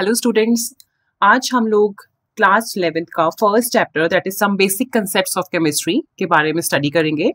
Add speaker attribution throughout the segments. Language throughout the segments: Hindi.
Speaker 1: हेलो स्टूडेंट्स आज हम लोग क्लास इलेवेंथ का first chapter that is some basic concepts of chemistry के बारे में स्टडी करेंगे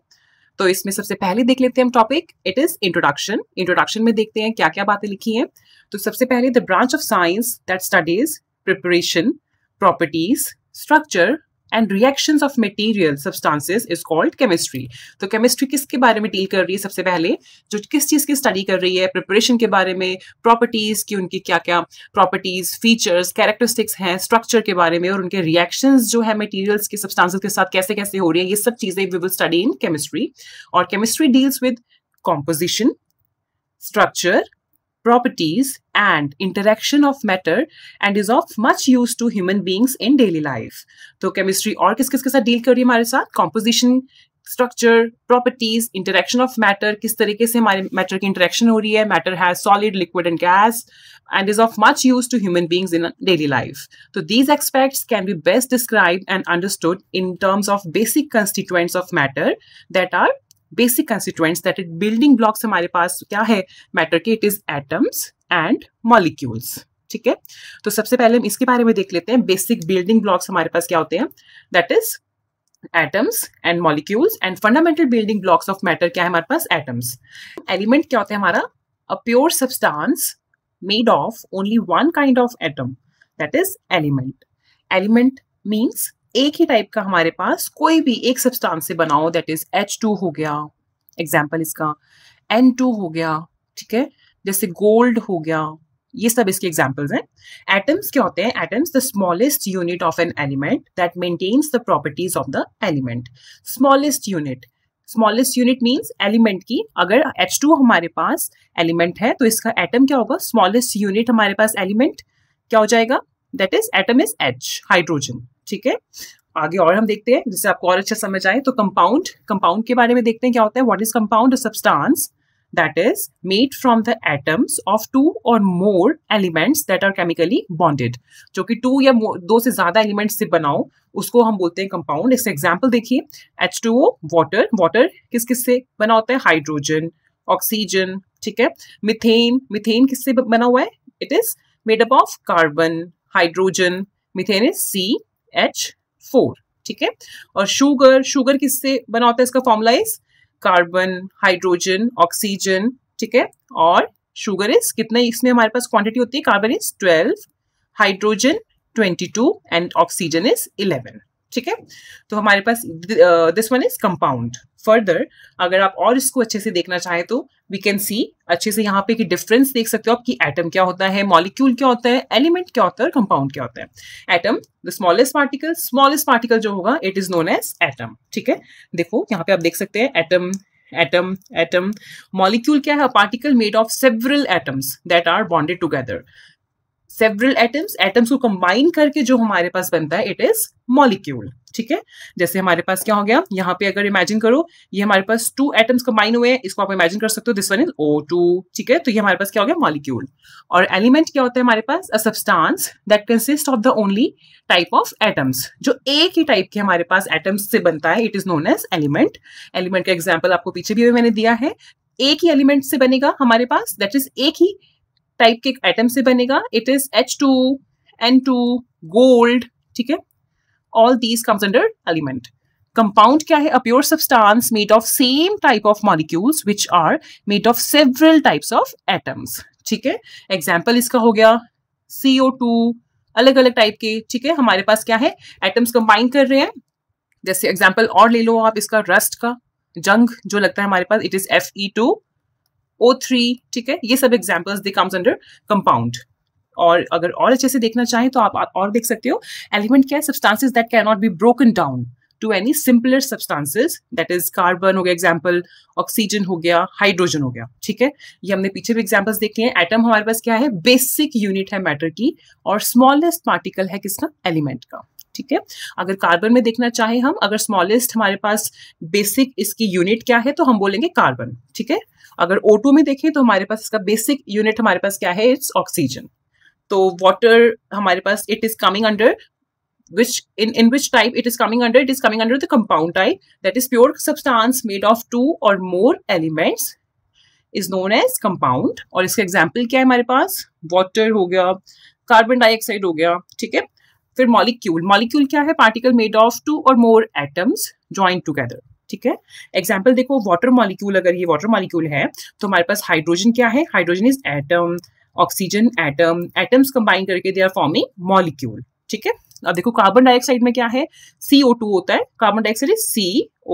Speaker 1: तो इसमें सबसे पहले देख लेते हैं हम topic it is introduction introduction में देखते हैं क्या क्या बातें लिखी हैं तो सबसे पहले the branch of science that studies preparation properties structure and reactions of material substances is called chemistry तो केमिस्ट्री किसके बारे में डील कर रही है सबसे पहले जो किस चीज़ की स्टडी कर रही है प्रिपरेशन के बारे में प्रॉपर्टीज़ की उनकी क्या क्या प्रॉपर्टीज़ फीचर्स कैरेक्टरिस्टिक्स हैं स्ट्रक्चर के बारे में और उनके रिएक्शंस जो है मटीरियल्स के सब्सटेंसेस के साथ कैसे कैसे हो रही है ये सब चीज़ें we will study in chemistry और chemistry deals with composition structure properties and interaction of matter and is of much use to human beings in daily life so chemistry or kis kis kisa deal kar rahi hai composition structure properties interaction of matter kis tarike se matter ki interaction ho rahi hai matter has solid liquid and gas and is of much use to human beings in daily life so these aspects can be best described and understood in terms of basic constituents of matter that are basic constituents that is building blocks हमारे पास क्या है मैटर के it is atoms and molecules ठीक है तो सबसे पहले हम इसके बारे में देख लेते हैं बेसिक बिल्डिंग ब्लॉक्स हमारे पास क्या होते हैं that is atoms and molecules and fundamental building blocks of matter क्या है हमारे पास एटम्स एलिमेंट क्या होते हैं हमारा a pure substance made of only one kind of atom that is element element means एक ही टाइप का हमारे पास कोई भी एक सब्सटांस से बनाओ दैट इज एच टू हो गया एग्जाम्पल इसका एन टू हो गया ठीक है जैसे गोल्ड हो गया ये सब इसके एग्जाम्पल्स हैं एटम्स क्या होते हैं atoms the smallest unit of an element that maintains the properties of the element smallest unit smallest unit means element की अगर एच टू हमारे पास एलिमेंट है तो इसका एटम क्या होगा स्मॉलेस्ट यूनिट हमारे पास एलिमेंट क्या हो जाएगा that is atom is H hydrogen ठीक है आगे और हम देखते हैं जिससे आपको और अच्छा समझ आए तो कंपाउंड कंपाउंड के बारे में देखते हैं क्या होता है what is compound substance that is made from the atoms of two or more elements that are chemically bonded जो कि टू या दो से ज्यादा एलिमेंट्स से बनाओ उसको हम बोलते हैं कंपाउंड इससे एग्जाम्पल देखिए H two O water water किस किस से बना होता है हाइड्रोजन ऑक्सीजन ठीक है मिथेन मिथेन किससे बना हुआ है it is made up of carbon hydrogen methane is C H four ठीक है और शुगर शुगर किससे बना होता है इसका formula is carbon hydrogen oxygen ठीक है और शुगर इज कितना इसमें हमारे पास क्वांटिटी होती है carbon is twelve hydrogen twenty two and oxygen is eleven ठीक है तो हमारे पास this one is compound further अगर आप और इसको अच्छे से देखना चाहें तो वी कैन सी अच्छे से यहाँ पे कि डिफरेंस देख सकते हो आप कि एटम क्या होता है मॉलिक्यूल क्या होता है एलिमेंट क्या होता है कंपाउंड क्या होता है atom the smallest particle smallest particle जो होगा it is known as atom ठीक है देखो यहाँ पे आप देख सकते हैं एटम एटम एटम मॉलिक्यूल क्या है particle made of several atoms that are bonded together several atoms atoms को कंबाइन करके जो हमारे पास बनता है इट इज मॉलिक्यूल ठीक है जैसे हमारे पास क्या हो गया यहाँ पे अगर इमेजिन करो ये हमारे पास टू एटम्स कंबाइन हुए हैं इसको आप इमेजिन कर सकते हो this one is O two ठीक है तो ये हमारे पास क्या हो गया मॉलिक्यूल और एलिमेंट क्या होता है हमारे पास a substance that consist of the only type of atoms जो एक ही टाइप के हमारे पास एटम्स से बनता है it is known as element element का एग्जाम्पल आपको पीछे भी मैंने दिया है एक ही एलिमेंट से बनेगा हमारे पास दैट इज एक ही टाइप के एटम से बनेगा it is H two N two gold ठीक है all these comes under element compound क्या है a pure substance made of same type of molecules which are made of several types of atoms ठीक है एग्जाम्पल इसका हो गया सीओ टू अलग अलग टाइप के ठीक है हमारे पास क्या है एटम्स कंबाइन कर रहे हैं जैसे एग्जाम्पल और ले लो आप इसका रस्ट का जंग जो लगता है हमारे पास it is F E two O three ठीक है ये सब examples they comes under compound और अगर और अच्छे से देखना चाहें तो आप और देख सकते हो एलिमेंट क्या है substances that can not be broken down to any simpler substances that is carbon हो गया एग्जाम्पल ऑक्सीजन हो गया हाइड्रोजन हो गया ठीक है ये हमने पीछे भी एग्जाम्पल्स देखे हैं एटम हमारे पास क्या है बेसिक यूनिट है मैटर की और स्मॉलेस्ट पार्टिकल है किसका एलिमेंट का ठीक है अगर कार्बन में देखना चाहें हम अगर स्मॉलेस्ट हमारे पास बेसिक इसकी यूनिट क्या है तो हम बोलेंगे कार्बन ठीक है अगर O2 में देखें तो हमारे पास इसका बेसिक यूनिट हमारे पास क्या है इट्स ऑक्सीजन तो वाटर हमारे पास it is coming under which in in which type it is coming under it is coming under the compound type that is pure substance made of two or more elements is known as compound और इसका एग्जाम्पल क्या है हमारे पास वाटर हो गया कार्बन डाइऑक्साइड हो गया ठीक है फिर मॉलिक्यूल मॉलिक्यूल क्या है particle made of two or more atoms join together ठीक है एग्जाम्पल देखो वाटर मॉलिक्यूल अगर ये वाटर मॉलिक्यूल है तो हमारे पास हाइड्रोजन क्या है hydrogen is atom oxygen atom atoms combine करके दे आर फॉर्मिंग मॉलिक्यूल ठीक है अब देखो कार्बन डाइऑक्साइड में क्या है सी ओ टू होता है carbon dioxide is C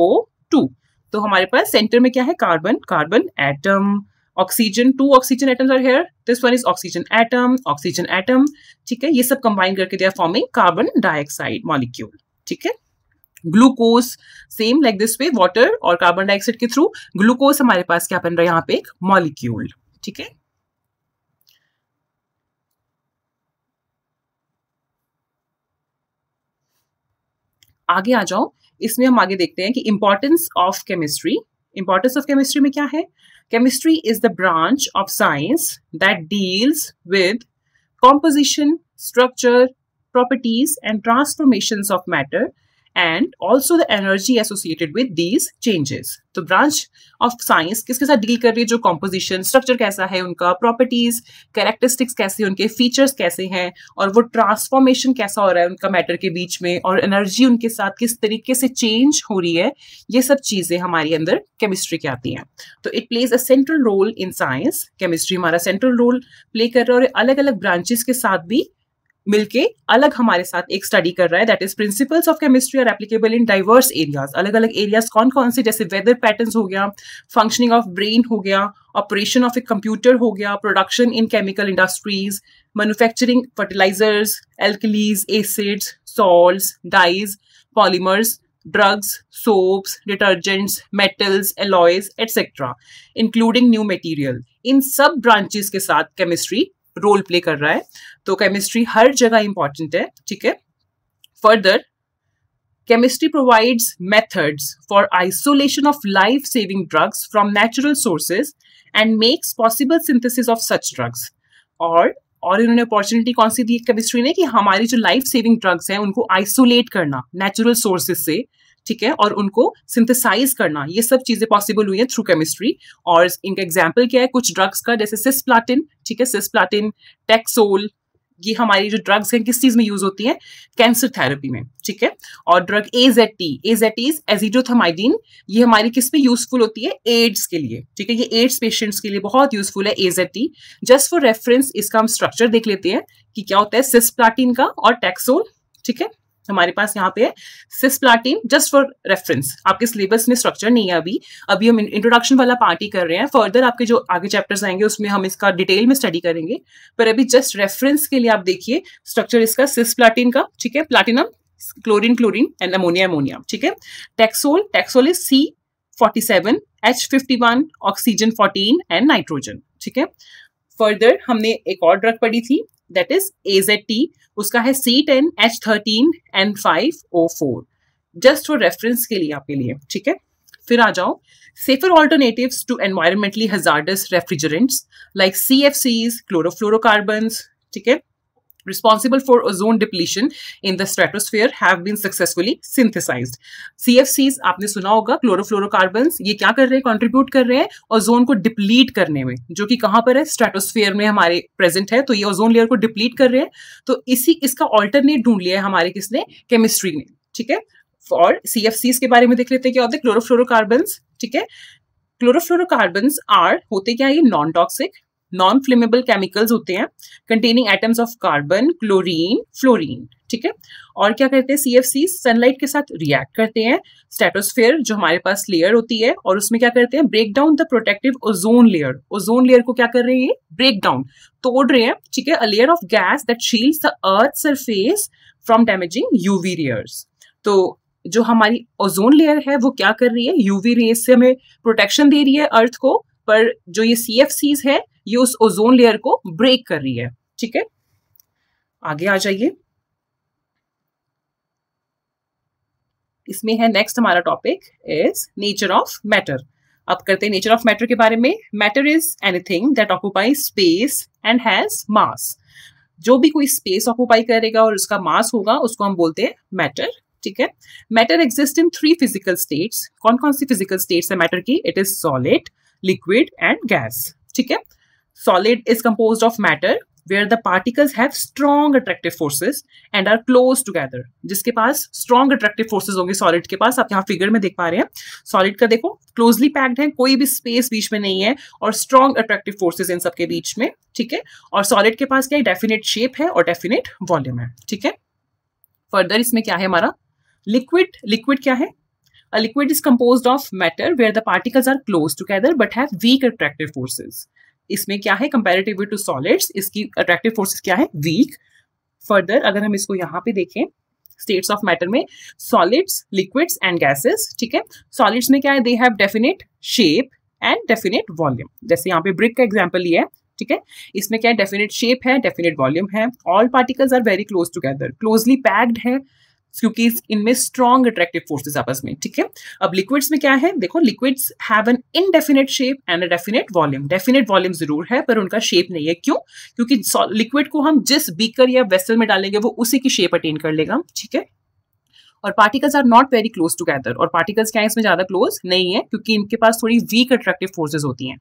Speaker 1: O two तो हमारे पास सेंटर में क्या है carbon carbon atom oxygen two oxygen atoms are here this one is oxygen atom oxygen atom ठीक है ये सब कंबाइन करके they are forming carbon dioxide molecule ठीक है glucose same like this way water और कार्बन डाइऑक्साइड के थ्रू ग्लूकोज हमारे पास क्या बन रहा है यहाँ पे एक मॉलिक्यूल ठीक है आगे आ जाओ इसमें हम आगे देखते हैं कि importance of chemistry importance of chemistry में क्या है chemistry is the branch of science that deals with composition structure properties and transformation of matter and also the energy associated with these changes तो ब्रांच ऑफ साइंस किसके साथ डील कर रही है जो कॉम्पोजिशन स्ट्रक्चर कैसा है उनका प्रॉपर्टीज कैरेक्टरिस्टिक्स कैसे उनके फीचर्स कैसे हैं और वो ट्रांसफॉर्मेशन कैसा हो रहा है उनका मैटर के बीच में और एनर्जी उनके साथ किस तरीके से चेंज हो रही है ये सब चीज़ें हमारे अंदर केमिस्ट्री के आती हैं तो it plays a central role in science chemistry हमारा सेंट्रल रोल प्ले कर रहा है और अलग अलग ब्रांचेस के साथ भी मिलके अलग हमारे साथ एक स्टडी कर रहा है that is principles of chemistry are applicable in diverse areas अलग अलग एरियाज कौन कौन से जैसे वेदर पैटर्न हो गया फंक्शनिंग ऑफ ब्रेन हो गया ऑपरेशन ऑफ ए कंप्यूटर हो गया production in chemical industries manufacturing fertilisers alkalis acids salt dyes polymers drugs soaps detergents metals alloys etcetera including new material in सब ब्रांचेस के साथ केमिस्ट्री रोल प्ले कर रहा है तो केमिस्ट्री हर जगह इंपॉर्टेंट है ठीक है further chemistry provides methods for isolation of life-saving drugs from natural sources and makes possible synthesis of such drugs और और इन्होंने अपॉर्चुनिटी कौन सी दी केमिस्ट्री ने कि हमारी जो लाइफ सेविंग ड्रग्स हैं उनको आइसोलेट करना नेचुरल सोर्सेज से ठीक है और उनको सिंथेसाइज करना ये सब चीजें पॉसिबल हुई हैं थ्रू केमिस्ट्री और इनका एग्जाम्पल क्या है कुछ ड्रग्स का जैसे सिस्प्लाटिन ठीक है सिस्प्लाटिन टेक्सोल ये हमारी जो ड्रग्स हैं किस चीज में यूज होती हैं कैंसर थेरेपी में ठीक है और drug A Z T A T is azidothymidine ये हमारी किस में यूजफुल होती है एड्स के लिए ठीक है ये एड्स पेशेंट्स के लिए बहुत यूजफुल है A Z T just for reference इसका हम स्ट्रक्चर देख लेते हैं कि क्या होता है सिस्प्लाटिन का और टेक्सोल ठीक है हमारे पास यहाँ पे सिस्प्लाटीन जस्ट फॉर रेफरेंस आपके सिलेबस में स्ट्रक्चर नहीं है अभी अभी हम इंट्रोडक्शन वाला पार्टी कर रहे हैं फर्दर आपके जो आगे चैप्टर्स आएंगे उसमें हम इसका डिटेल में स्टडी करेंगे पर अभी जस्ट रेफरेंस के लिए आप देखिए स्ट्रक्चर इसका सिस्प्लाटीन का ठीक है platinum chlorine chlorine and ammonia ammonia ठीक है taxol taxol is C forty seven H fifty one oxygen fourteen and nitrogen ठीक है फर्दर हमने एक और ड्रग पढ़ी थी दैट इज एज टी उसका है C10H13N5O4 ten H thirteen N five O four just for reference के लिए आपके लिए ठीक है फिर आ जाओ safer alternative to environmentally hazardous refrigerants like C F Cs chlorofluorocarbon ठीक है responsible for ozone depletion in the stratosphere have been successfully synthesized. CFCs आपने सुना होगा क्लोरोफ्लोरोकार्बन्स ये क्या कर रहे हैं कंट्रीब्यूट कर रहे हैं ओजोन को डिप्लीट करने में जो कि कहाँ पर है स्ट्रेटोस्फीयर में हमारे प्रेजेंट है तो ये ओजोन लेयर को डिप्लीट कर रहे हैं तो इसी इसका ऑल्टरनेट ढूंढ लिया है हमारे किसने केमिस्ट्री ने ठीक है और सी के बारे में देख लेते हैं क्या होते हैं क्लोरोफ्लोरोकार्बन्स ठीक है क्लोरोफ्लोरोकार्बन्स आर होते क्या ये non toxic non flammable chemicals होते हैं containing atoms of carbon chlorine fluorine ठीक है और क्या करते हैं सी एफ सी सनलाइट के साथ रिएक्ट करते हैं स्टेटोस्फेयर जो हमारे पास लेयर होती है और उसमें क्या करते हैं break down the protective ozone layer ozone layer को क्या कर रहे हैं ब्रेक डाउन तोड़ रहे हैं ठीक है a layer of gas that shields the earth surface from damaging UV rays तो जो हमारी ओजोन लेयर है वो क्या कर रही है यूवी रेस से हमें प्रोटेक्शन दे रही है अर्थ को पर जो ये सी एफ सीज है ये उस ओजोन लेयर को ब्रेक कर रही है ठीक है आगे आ जाइए इसमें है नेक्स्ट हमारा topic is nature of matter अब करते हैं नेचर ऑफ मैटर के बारे में matter is anything that occupy space and has mass जो भी कोई स्पेस ऑक्यूपाई करेगा और उसका मास होगा उसको हम बोलते हैं मैटर ठीक है matter exist in three physical states कौन कौन सी फिजिकल स्टेट्स है मैटर की it is solid liquid and gas ठीक है Solid is composed of matter where the particles have strong attractive forces and are close together जिसके पास strong attractive forces होंगे solid के पास आप यहाँ figure में देख पा रहे हैं solid का देखो closely packed है कोई भी space बीच में नहीं है और strong attractive forces इन सबके बीच में ठीक है और solid के पास क्या है definite shape है और definite volume है ठीक है further इसमें क्या है हमारा liquid liquid क्या है A liquid is composed of matter where the particles are close together but have weak attractive forces. इसमें क्या है कंपेरेटिव टू सॉलिड्स इसकी अट्रैक्टिव फोर्सेस क्या है वीक फर्दर अगर हम इसको यहाँ पे देखें स्टेट्स ऑफ मैटर में सॉलिड्स लिक्विड्स एंड गैसेस ठीक है सॉलिड्स में क्या है they have definite shape and definite volume जैसे यहाँ पे ब्रिक का एग्जाम्पल लिया है ठीक है इसमें क्या है डेफिनेट शेप है डेफिनेट वॉल्यूम है all particles are very close together closely packed है क्योंकि इनमें स्ट्रॉन्ग अट्रैक्टिव फोर्सेस आपस में ठीक है अब लिक्विड्स में क्या है देखो liquids have an indefinite shape and a definite volume definite volume जरूर है पर उनका शेप नहीं है क्यों क्योंकि लिक्विड को हम जिस बीकर या वेसल में डालेंगे वो उसी की शेप अटेन कर लेगा ठीक है और particles are not very close together और पार्टिकल्स क्या है इसमें ज्यादा क्लोज नहीं है क्योंकि इनके पास थोड़ी वीक अट्रैक्टिव फोर्सेज होती हैं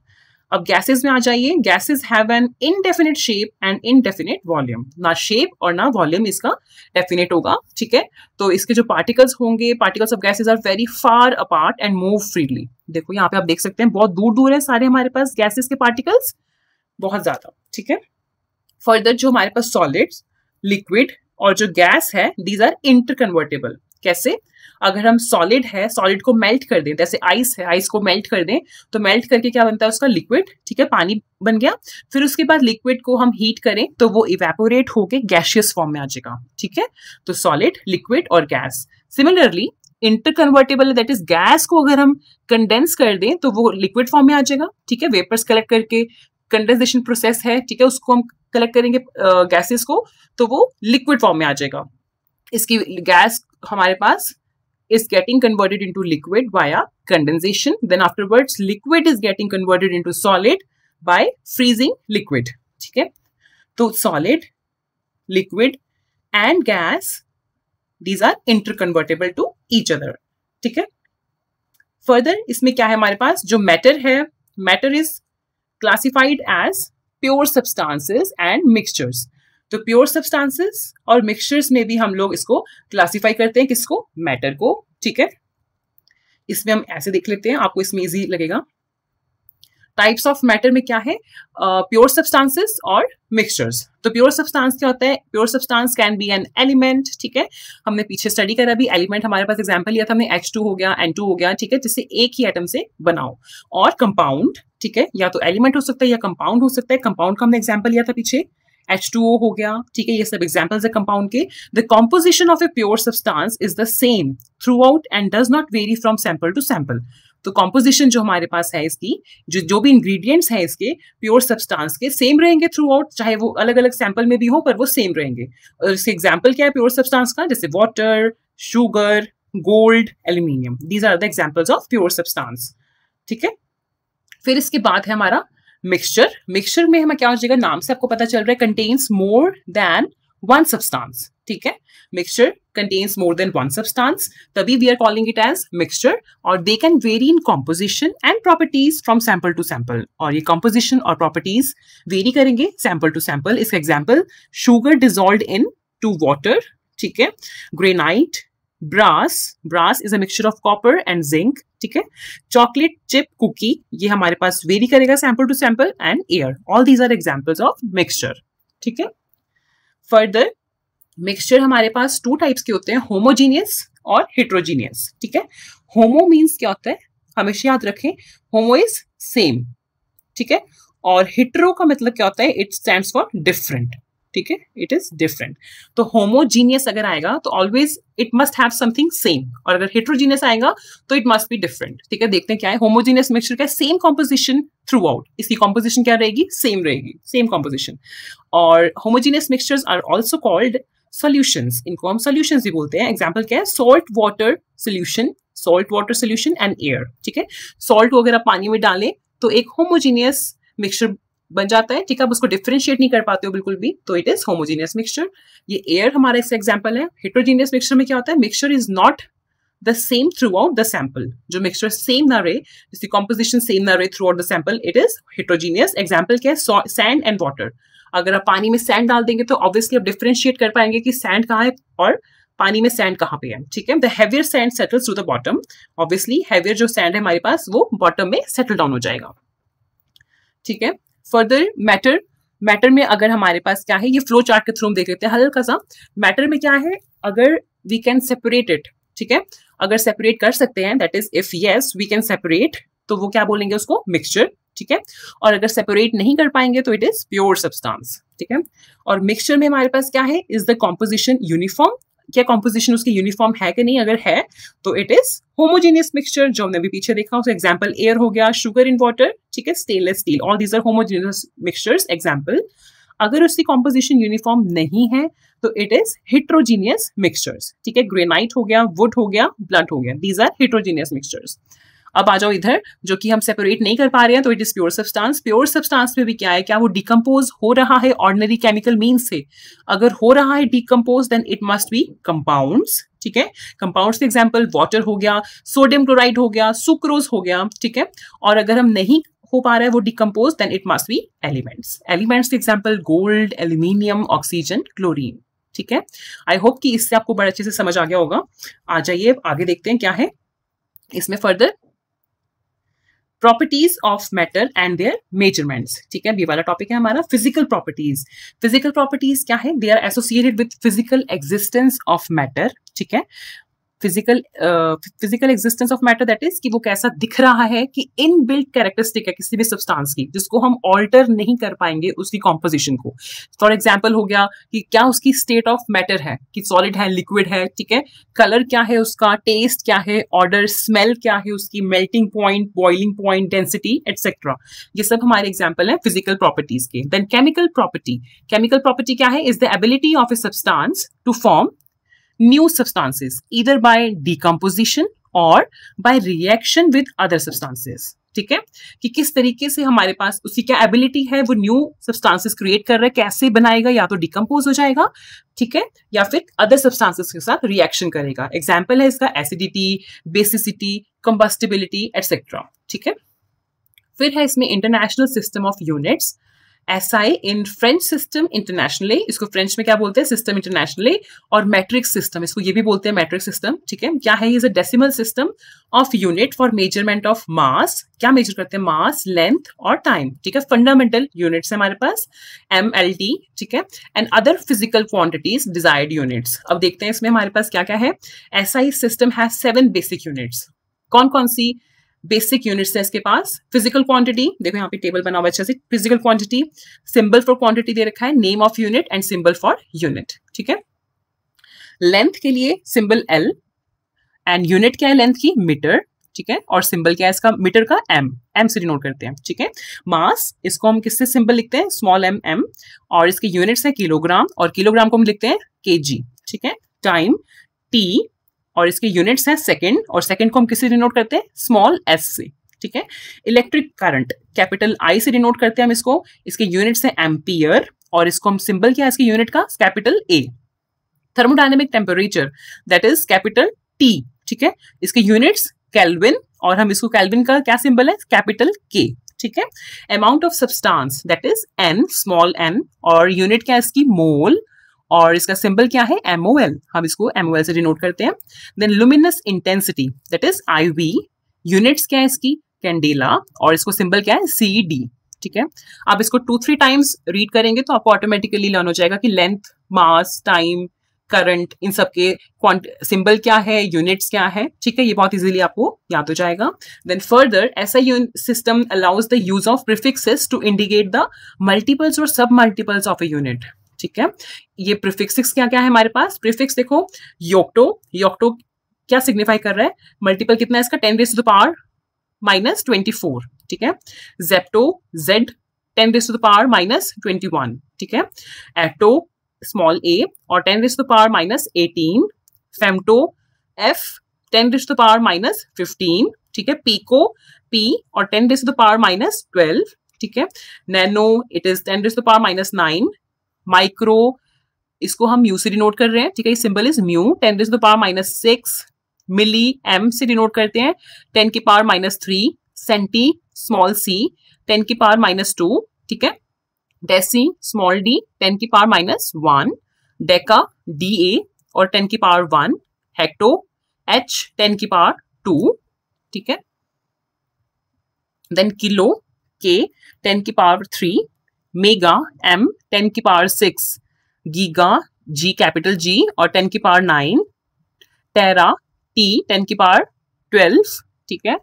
Speaker 1: अब गैसेस में आ जाइए gases have an indefinite shape and indefinite volume ना शेप और ना वॉल्यूम इसका डेफिनेट होगा ठीक है तो इसके जो पार्टिकल्स होंगे particles of gases are very far apart and move freely देखो यहाँ पे आप देख सकते हैं बहुत दूर दूर है सारे हमारे पास गैसेस के पार्टिकल्स बहुत ज्यादा ठीक है फर्दर जो हमारे पास सॉलिड्स लिक्विड और जो गैस है दीज आर इंटरकन्वर्टेबल कैसे अगर हम सॉलिड है सॉलिड को मेल्ट कर दें जैसे आइस है आइस को मेल्ट कर दें तो मेल्ट करके क्या बनता है उसका लिक्विड ठीक है पानी बन गया फिर उसके बाद लिक्विड को हम हीट करें तो वो इवेपोरेट होके गैशियस फॉर्म में आ जाएगा ठीक है तो सॉलिड लिक्विड और gas similarly interconvertible that is gas को अगर हम कंडेंस कर दें तो वो लिक्विड फॉर्म में आ जाएगा ठीक है वेपर्स कलेक्ट करके कंडेंसेशन प्रोसेस है ठीक है उसको हम कलेक्ट करेंगे गैसेस को तो वो लिक्विड फॉर्म में आ जाएगा इसकी गैस हमारे पास is getting converted into liquid by condensation then afterwards liquid is getting converted into solid by freezing liquid ठीक है तो solid liquid and gas these are interconvertible to each other ठीक है फर्दर इसमें क्या है हमारे पास जो मैटर है matter is classified as pure substances and mixtures तो प्योर सब्सटेंसेस और मिक्सचर्स में भी हम लोग इसको क्लासीफाई करते हैं किसको मैटर को ठीक है इसमें हम ऐसे देख लेते हैं आपको इसमें इजी लगेगा टाइप्स ऑफ मैटर में क्या है प्योर सब्सटेंसेस और मिक्सचर्स तो प्योर सब्सटेंस क्या होता है pure substance can be an element ठीक है हमने पीछे स्टडी करा भी एलिमेंट हमारे पास एग्जाम्पल लिया था हमने एच टू हो गया एन टू हो गया ठीक है जिससे एक ही एटम से बनाओ और कंपाउंड ठीक है या तो एलिमेंट हो सकता है या कंपाउंड हो सकता है कंपाउंड का हमने एग्जाम्पल लिया था पीछे एच टू ओ हो गया ठीक है ये सब एग्जाम्पल्स है कंपाउंड के the composition of a pure substance is the same throughout and does not vary from sample to sample तो कॉम्पोजिशन जो हमारे पास है इसकी जो जो भी इंग्रेडिएंट्स हैं इसके प्योर सब्सटेंस के सेम रहेंगे थ्रू आउट चाहे वो अलग अलग सैंपल में भी हो पर वो सेम रहेंगे और इसके एग्जाम्पल क्या है प्योर सब्सटेंस का जैसे water sugar gold aluminium these are the examples of pure substance ठीक है फिर इसके बाद है हमारा मिक्सचर मिक्सचर में हमें क्या हो जाएगा नाम से आपको पता चल रहा है contains more than one substance ठीक है mixture contains more than one substance तभी we are calling it as mixture और they can vary in composition and properties from sample to sample और ये कॉम्पोजिशन और प्रॉपर्टीज वेरी करेंगे सैंपल टू सैंपल इसका example sugar dissolve into water ठीक है granite brass brass is a mixture of copper and zinc ठीक है चॉकलेट चिप कुकी ये हमारे पास वेरी करेगा sample to sample and air all these are examples of mixture ठीक है फर्दर मिक्सचर हमारे पास टू टाइप्स के होते हैं होमोजीनियस और हिट्रोजीनियस ठीक है होमो मीन्स क्या होता है हमेशा याद रखें होमो इज सेम ठीक है और हिट्रो का मतलब क्या होता है इट स्टैंड फॉर डिफरेंट ठीक है इट इज डिफरेंट तो होमोजीनियस अगर आएगा तो always it must have something same और अगर हेट्रोजीनियस आएगा तो इट मस्ट बी डिफरेंट ठीक है देखते हैं क्या है होमोजीनियस मिक्सचर का सेम कॉम्पोजिशन थ्रू आउट इसकी कॉम्पोजिशन क्या रहेगी सेम रहेगी सेम कॉम्पोजिशन और homogeneous mixtures are also called solutions इनको हम सोल्यूशन भी बोलते हैं एग्जाम्पल क्या है salt water solution salt water solution and air ठीक है सोल्ट वगैरह पानी में डालें तो एक होमोजीनियस मिक्सचर बन जाता है ठीक है आप उसको डिफ्रेंशिएट नहीं कर पाते हो बिल्कुल भी तो इट इज होमोजीनियस मिक्सचर ये एयर हमारा इसका एग्जाम्पल है हेट्रोजीनियस मिक्सचर में क्या होता है mixture is not the same throughout the sample जो मिक्सचर सेम ना रहे जिसकी कॉम्पोजिशन सेम ना रहे throughout the sample it is heterogeneous example क्या है सैंड एंड वाटर अगर आप पानी में सैंड डाल देंगे तो ऑब्वियसली आप डिफ्रेंशिएट कर पाएंगे कि सैंड कहाँ है और पानी में सैंड कहाँ पे है ठीक है the heavier sand settles to the bottom obviously heavier जो सैंड है हमारे पास वो बॉटम में सेटल डाउन हो जाएगा ठीक है फर्दर मैटर मैटर में अगर हमारे पास क्या है ये फ्लो चार्ट के थ्रू हम देख लेते हैं हल्का सा मैटर में क्या है अगर वी कैन सेपरेट इट ठीक है अगर सेपरेट कर सकते हैं that is if yes we can separate तो वो क्या बोलेंगे उसको मिक्सचर ठीक है और अगर सेपरेट नहीं कर पाएंगे तो इट इज प्योर सब्सटेंस ठीक है और मिक्सचर में हमारे पास क्या है इज द कॉम्पोजिशन यूनिफॉर्म क्या कॉम्पोजिशन उसकी यूनिफॉर्म है कि नहीं अगर है तो इट इज होमोजेनियस मिक्सचर जो हमने अभी पीछे देखा उसका एग्जाम्पल एयर हो गया शुगर इन वाटर ठीक है stainless steel all these are homogeneous mixtures example अगर उसकी कॉम्पोजिशन यूनिफॉर्म नहीं है तो इट इज हिट्रोजीनियस मिक्सचर्स ठीक है ग्रेनाइट हो गया वुड हो गया ब्लड हो गया दीज आर हिट्रोजीनियस मिक्सचर्स अब आ जाओ इधर जो कि हम सेपरेट नहीं कर पा रहे हैं तो it is pure substance pure substance में भी क्या है क्या वो डिकम्पोज हो रहा है ऑर्डनरी केमिकल मीन्स से अगर हो रहा है decompose then it must be compounds ठीक है कंपाउंड्स के एग्जाम्पल वाटर हो गया सोडियम क्लोराइड हो गया सुक्रोज हो गया ठीक है और अगर हम नहीं हो पा रहा है वो decompose then it must be elements elements के example gold aluminium oxygen chlorine ठीक है आई होप कि इससे आपको बड़े अच्छे से समझ आ गया होगा आ जाइए आगे देखते हैं क्या है इसमें further properties of matter and their measurements ठीक है ये वाला टॉपिक है हमारा फिजिकल प्रॉपर्टीज फिजिकल प्रॉपर्टीज क्या है they are associated with physical existence of matter ठीक है physical physical existence of matter that is कि वो कैसा दिख रहा है कि इन बिल्ड कैरेक्टरिस्टिक है किसी भी सब्सटेंस की जिसको हम ऑल्टर नहीं कर पाएंगे उसकी कॉम्पोजिशन को फॉर एग्जाम्पल हो गया कि क्या उसकी स्टेट ऑफ मैटर है कि सॉलिड है लिक्विड है ठीक है कलर क्या है उसका टेस्ट क्या है ऑर्डर स्मेल क्या है उसकी melting point boiling point density etcetera ये सब हमारे एग्जाम्पल है फिजिकल प्रॉपर्टीज के then chemical property chemical property क्या है is the ability of a substance to form new substances either by decomposition or by reaction with other substances. ठीक है कि किस तरीके से हमारे पास उसकी क्या एबिलिटी है वो न्यू सब्सटेंसेस क्रिएट कर रहा है कैसे बनाएगा या तो डिकम्पोज हो जाएगा ठीक है या फिर अदर सब्सटेंसेस के साथ रिएक्शन करेगा एग्जाम्पल है इसका एसिडिटी बेसिसिटी कंबस्टिबिलिटी एटसेट्रा ठीक है फिर है इसमें international system of units S I in French system internationally इसको फ्रेंच में क्या बोलते हैं सिस्टम इंटरनेशनली और मैट्रिक सिस्टम इसको ये भी बोलते हैं मैट्रिक सिस्टम ठीक है क्या है is a decimal system of unit for measurement of mass क्या मेजर करते हैं मास लेंथ और टाइम ठीक है फंडामेंटल यूनिट्स है हमारे पास एम एल टी ठीक है and other physical quantities desired units अब देखते हैं इसमें हमारे पास क्या क्या है S I system has seven basic units कौन कौन सी बेसिक यूनिट्स है इसके पास फिजिकल क्वांटिटी देखो यहाँ पे टेबल बना हुआ अच्छा से physical quantity symbol for quantity दे रखा है name of unit and symbol for unit ठीक है लेंथ के लिए सिंबल एल एंड यूनिट क्या है लेंथ की मीटर ठीक है और सिंबल क्या है इसका मीटर का एम एम से डिनोट करते हैं ठीक है मास इसको हम किससे सिंबल लिखते हैं स्मॉल एम एम और इसके यूनिट्स है किलोग्राम और किलोग्राम को हम लिखते हैं के जी ठीक है टाइम टी और इसके यूनिट्स हैं सेकेंड और सेकेंड को हम किससे डिनोट करते हैं स्मॉल एस से ठीक है इलेक्ट्रिक करंट कैपिटल आई से डिनोट करते हैं हम इसको इसके यूनिट्स हैं एम्पियर और इसको हम सिंबल क्या है इसके यूनिट का capital A thermodynamic temperature that is capital T ठीक है इसके यूनिट्स कैलविन और हम इसको कैलविन का क्या सिंबल है कैपिटल के ठीक है amount of substance that is N small N और यूनिट क्या है इसकी मोल और इसका सिंबल क्या है एम हम इसको एम से डिनोट करते हैं then luminous intensity that is I units क्या है इसकी कैंडेला और इसको सिंबल क्या है सी डी ठीक है आप इसको टू थ्री टाइम्स रीड करेंगे तो आपको ऑटोमेटिकली लर्न हो जाएगा कि लेंथ मास टाइम करंट इन सब के सिंबल क्या है यूनिट्स क्या है ठीक है ये बहुत इजीली आपको याद हो जाएगा then further SI system allows the use of prefixes to indicate the multiples और सब मल्टीपल्स ऑफ ए यूनिट ठीक है ये प्रिफिक्स क्या क्या है हमारे पास प्रिफिक्स देखो योक्टो योक्टो क्या सिग्निफाई कर रहा है मल्टीपल कितना है इसका ten raise to the power minus twenty four ठीक है zepto Z ten raise to the power minus twenty one ठीक है एटो स्मॉल ए और ten raise to the power minus eighteen femto F ten raise to the power minus fifteen ठीक है पीको पी और ten raise to the power minus twelve ठीक है nano it is ten raise to the power minus nine micro इसको हम यू से डिनोट कर रहे हैं ठीक है ये symbol is mu ten raise the power minus six milli M से डिनोट करते हैं टेन के power minus three centi small C ten की पावर माइनस टू ठीक है डेसी स्मॉल डी टेन की power minus one deca D A और टेन की power one hecto H ten की पावर टू ठीक है देन किलो के टेन की power three mega M ten की power six giga G capital G और टेन की power nine tera T ten की पावर ट्वेल्व ठीक है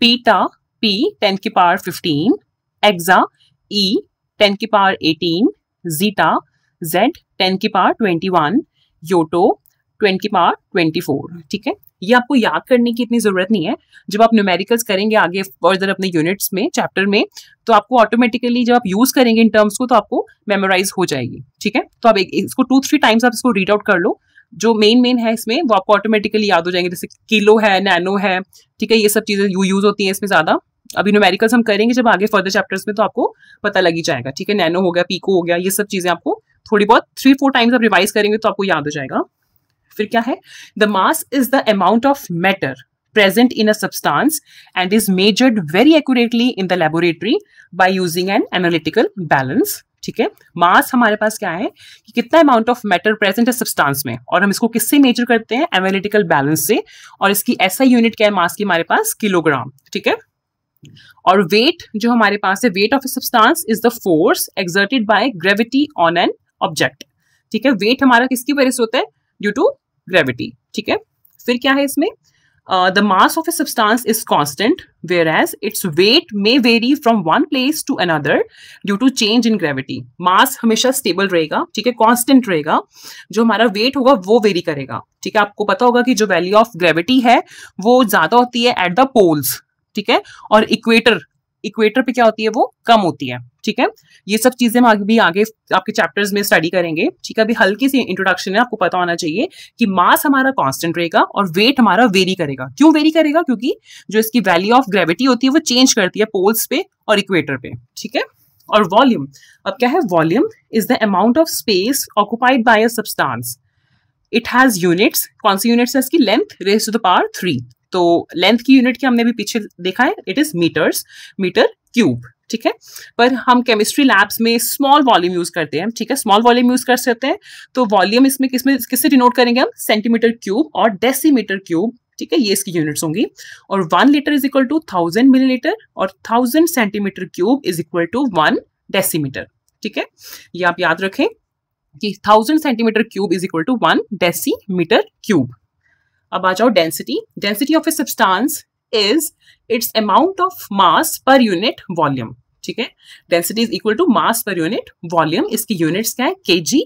Speaker 1: पीटा पी टेन की power fifteen exa E ten की power eighteen zetta Z ten की power twenty one yotta twenty की पावर ट्वेंटी फोर ठीक है ये आपको याद करने की इतनी ज़रूरत नहीं है जब आप न्यूमेरिकल्स करेंगे आगे फर्दर अपने यूनिट्स में चैप्टर में तो आपको ऑटोमेटिकली जब आप यूज़ करेंगे इन टर्म्स को तो आपको मेमोराइज हो जाएगी ठीक है तो आप एक, इसको टू थ्री टाइम्स आप इसको रीड आउट कर लो जो मेन मेन है इसमें वो आपको ऑटोमेटिकली याद हो जाएंगे जैसे किलो है नैनो है ठीक है ये सब चीज़ें यू यूज़ होती हैं इसमें ज़्यादा अभी न्यूमेरिकल्स हम करेंगे जब आगे फर्दर चैप्टर्स में तो आपको पता लगी जाएगा ठीक है नैनो हो गया पीको हो गया ये सब चीज़ें आपको थोड़ी बहुत थ्री फोर टाइम्स आप रिवाइज करेंगे तो आपको याद हो जाएगा फिर क्या है the mass is the amount of matter present in a substance and is measured very accurately in the laboratory by using an analytical balance ठीक है मास हमारे पास क्या है कि कितना अमाउंट ऑफ मैटर प्रेजेंट है सब्सटेंस में और हम इसको किससे मेजर करते हैं एनालिटिकल बैलेंस से और इसकी ऐसा यूनिट क्या है मास की हमारे पास किलोग्राम ठीक है और वेट जो हमारे पास है weight of a substance is the force exerted by gravity on an object ठीक है वेट हमारा किसकी वजह से होता है ड्यू टू ग्रेविटी ठीक है फिर क्या है इसमें the mass of a substance is constant whereas its weight may vary from one place to another due to change in gravity mass हमेशा स्टेबल रहेगा ठीक है कॉन्स्टेंट रहेगा जो हमारा वेट होगा वो वेरी करेगा ठीक है आपको पता होगा कि जो वैल्यू ऑफ ग्रेविटी है वो ज्यादा होती है एट द पोल्स ठीक है और इक्वेटर इक्वेटर पे क्या होती है वो कम होती है ठीक है ये सब चीजें हम आगे भी आगे आपके चैप्टर्स में स्टडी करेंगे ठीक है अभी हल्की सी इंट्रोडक्शन है आपको पता होना चाहिए कि मास हमारा कांस्टेंट रहेगा और वेट हमारा वेरी करेगा क्यों वेरी करेगा क्योंकि जो इसकी वैल्यू ऑफ ग्रेविटी होती है वो चेंज करती है पोल्स पे और इक्वेटर पे ठीक है और वॉल्यूम अब क्या है volume is the amount of space occupied by a substance it has units कौन सी यूनिट्स है इसकी length raise to the power three तो लेंथ की यूनिट की हमने भी पीछे देखा है it is metres metre cube ठीक है पर हम केमिस्ट्री लैब्स में स्मॉल वॉल्यूम यूज करते हैं ठीक है स्मॉल वॉल्यूम यूज कर सकते हैं तो वॉल्यूम इसमें किसमें किससे डिनोट करेंगे हम सेंटीमीटर क्यूब और डेसीमीटर क्यूब ठीक है ये इसकी यूनिट्स होंगी और one litre is equal to thousand millilitre और thousand centimetre cube is equal to one decimetre ठीक है ये आप याद रखें कि thousand centimetre cube is equal to one decimetre cube अब आ जाओ density density of a substance is its amount of mass per unit volume ठीक है density is equal to mass per unit volume इसकी यूनिट्स क्या है के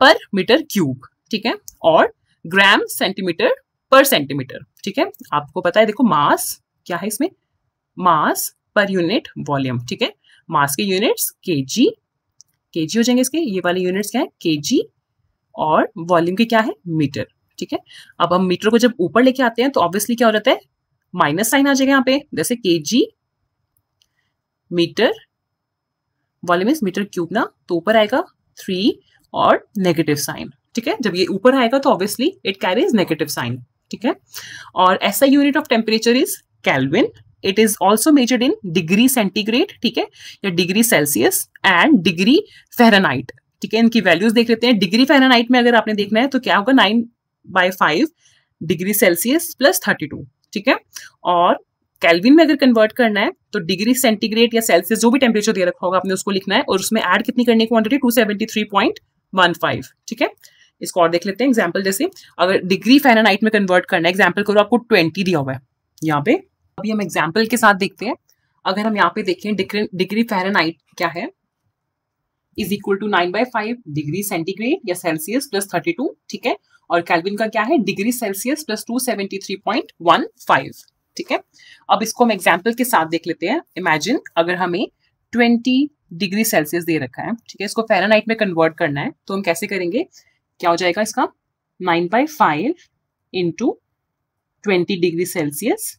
Speaker 1: पर मीटर क्यूब ठीक है और ग्राम सेंटीमीटर पर सेंटीमीटर ठीक है आपको पता है देखो मास क्या है इसमें मास पर यूनिट वॉल्यूम ठीक है मास के यूनिट्स के जी के जी हो जाएंगे इसके ये वाले यूनिट्स क्या है के जी और वॉल्यूम के क्या है मीटर ठीक है अब हम मीटर को जब ऊपर लेके आते हैं तो ऑब्वियसली क्या हो जाता है माइनस साइन आ जाएगा यहाँ पे जैसे K G metre volume is metre cube ना तो ऊपर आएगा थ्री और नेगेटिव साइन ठीक है जब ये ऊपर आएगा तो obviously it carries negative sign ठीक है और SI unit of temperature is kelvin it is also measured in degree centigrade ठीक है या degree Celsius and degree Fahrenheit ठीक है इनकी वैल्यूज देख लेते हैं डिग्री फेरानाइट में अगर आपने देखना है तो क्या होगा nine by five degree Celsius plus thirty two ठीक है और कैलविन में अगर कन्वर्ट करना है तो डिग्री सेंटीग्रेड या सेल्सियस जो भी टेम्परेचर दे रखा होगा आपने उसको लिखना है और उसमें ऐड कितनी करने की quantity two seventy three point one five ठीक है इसको और देख लेते हैं एग्जाम्पल जैसे अगर डिग्री फेरानाइट में कन्वर्ट करना है एग्जाम्पल करो आपको ट्वेंटी दिया हुआ है यहाँ पे अभी हम एग्जाम्पल के साथ देखते हैं अगर हम यहाँ पे देखें डिग्री फेरानाइट क्या है is equal to nine by five degree centigrade या सेल्सियस प्लस थर्टी टू ठीक है और कैलविन का क्या है degree Celsius plus two seventy three point one five ठीक है अब इसको हम एग्जाम्पल के साथ देख लेते हैं इमेजिन अगर हमें ट्वेंटी डिग्री सेल्सियस दे रखा है ठीक है इसको फेरानाइट में कन्वर्ट करना है तो हम कैसे करेंगे क्या हो जाएगा इसका nine by five into twenty degree Celsius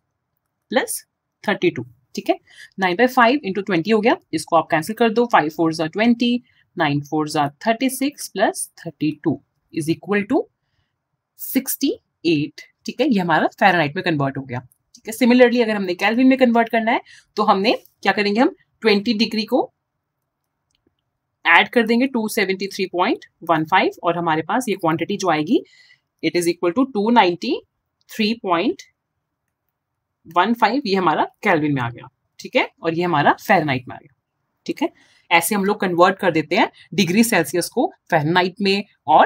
Speaker 1: plus thirty two ठीक है nine by five into twenty हो गया इसको आप कैंसिल कर दो five fours are twenty nine fours are thirty six plus thirty two is equal to 68 ठीक है ये हमारा फेरानाइट में कन्वर्ट हो गया ठीक है सिमिलरली अगर हमने कैलविन में कन्वर्ट करना है तो हमने क्या करेंगे हम 20 डिग्री को एड कर देंगे 273.15 और हमारे पास ये क्वांटिटी जो आएगी इट इज इक्वल टू 293.15 ये हमारा कैलविन में आ गया ठीक है और ये हमारा फेरनाइट में आ गया ठीक है ऐसे हम लोग कन्वर्ट कर देते हैं डिग्री सेल्सियस को फेरनाइट में और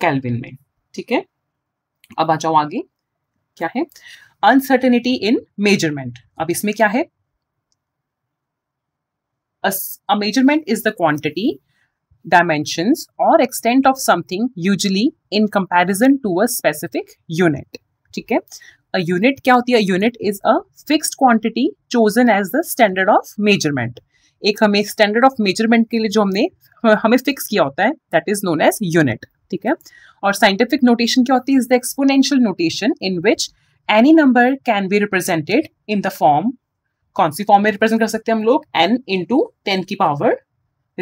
Speaker 1: कैलविन में ठीक है अब आ जाओ आगे क्या है अनसर्टेनिटी इन मेजरमेंट अब इसमें क्या है measurement is the quantity dimension और extent of something usually in comparison to a specific unit ठीक है अ यूनिट क्या होती है unit is a fixed quantity chosen as the standard of measurement एक हमें स्टैंडर्ड ऑफ मेजरमेंट के लिए जो हमने हमें फिक्स किया होता है that is known as unit ठीक है और साइंटिफिक नोटेशन क्या होती है is the exponential notation in which any number can be represented in the form कौन सी फॉर्म में रिप्रेजेंट कर सकते हैं हम लोग एन इन टू टेन की power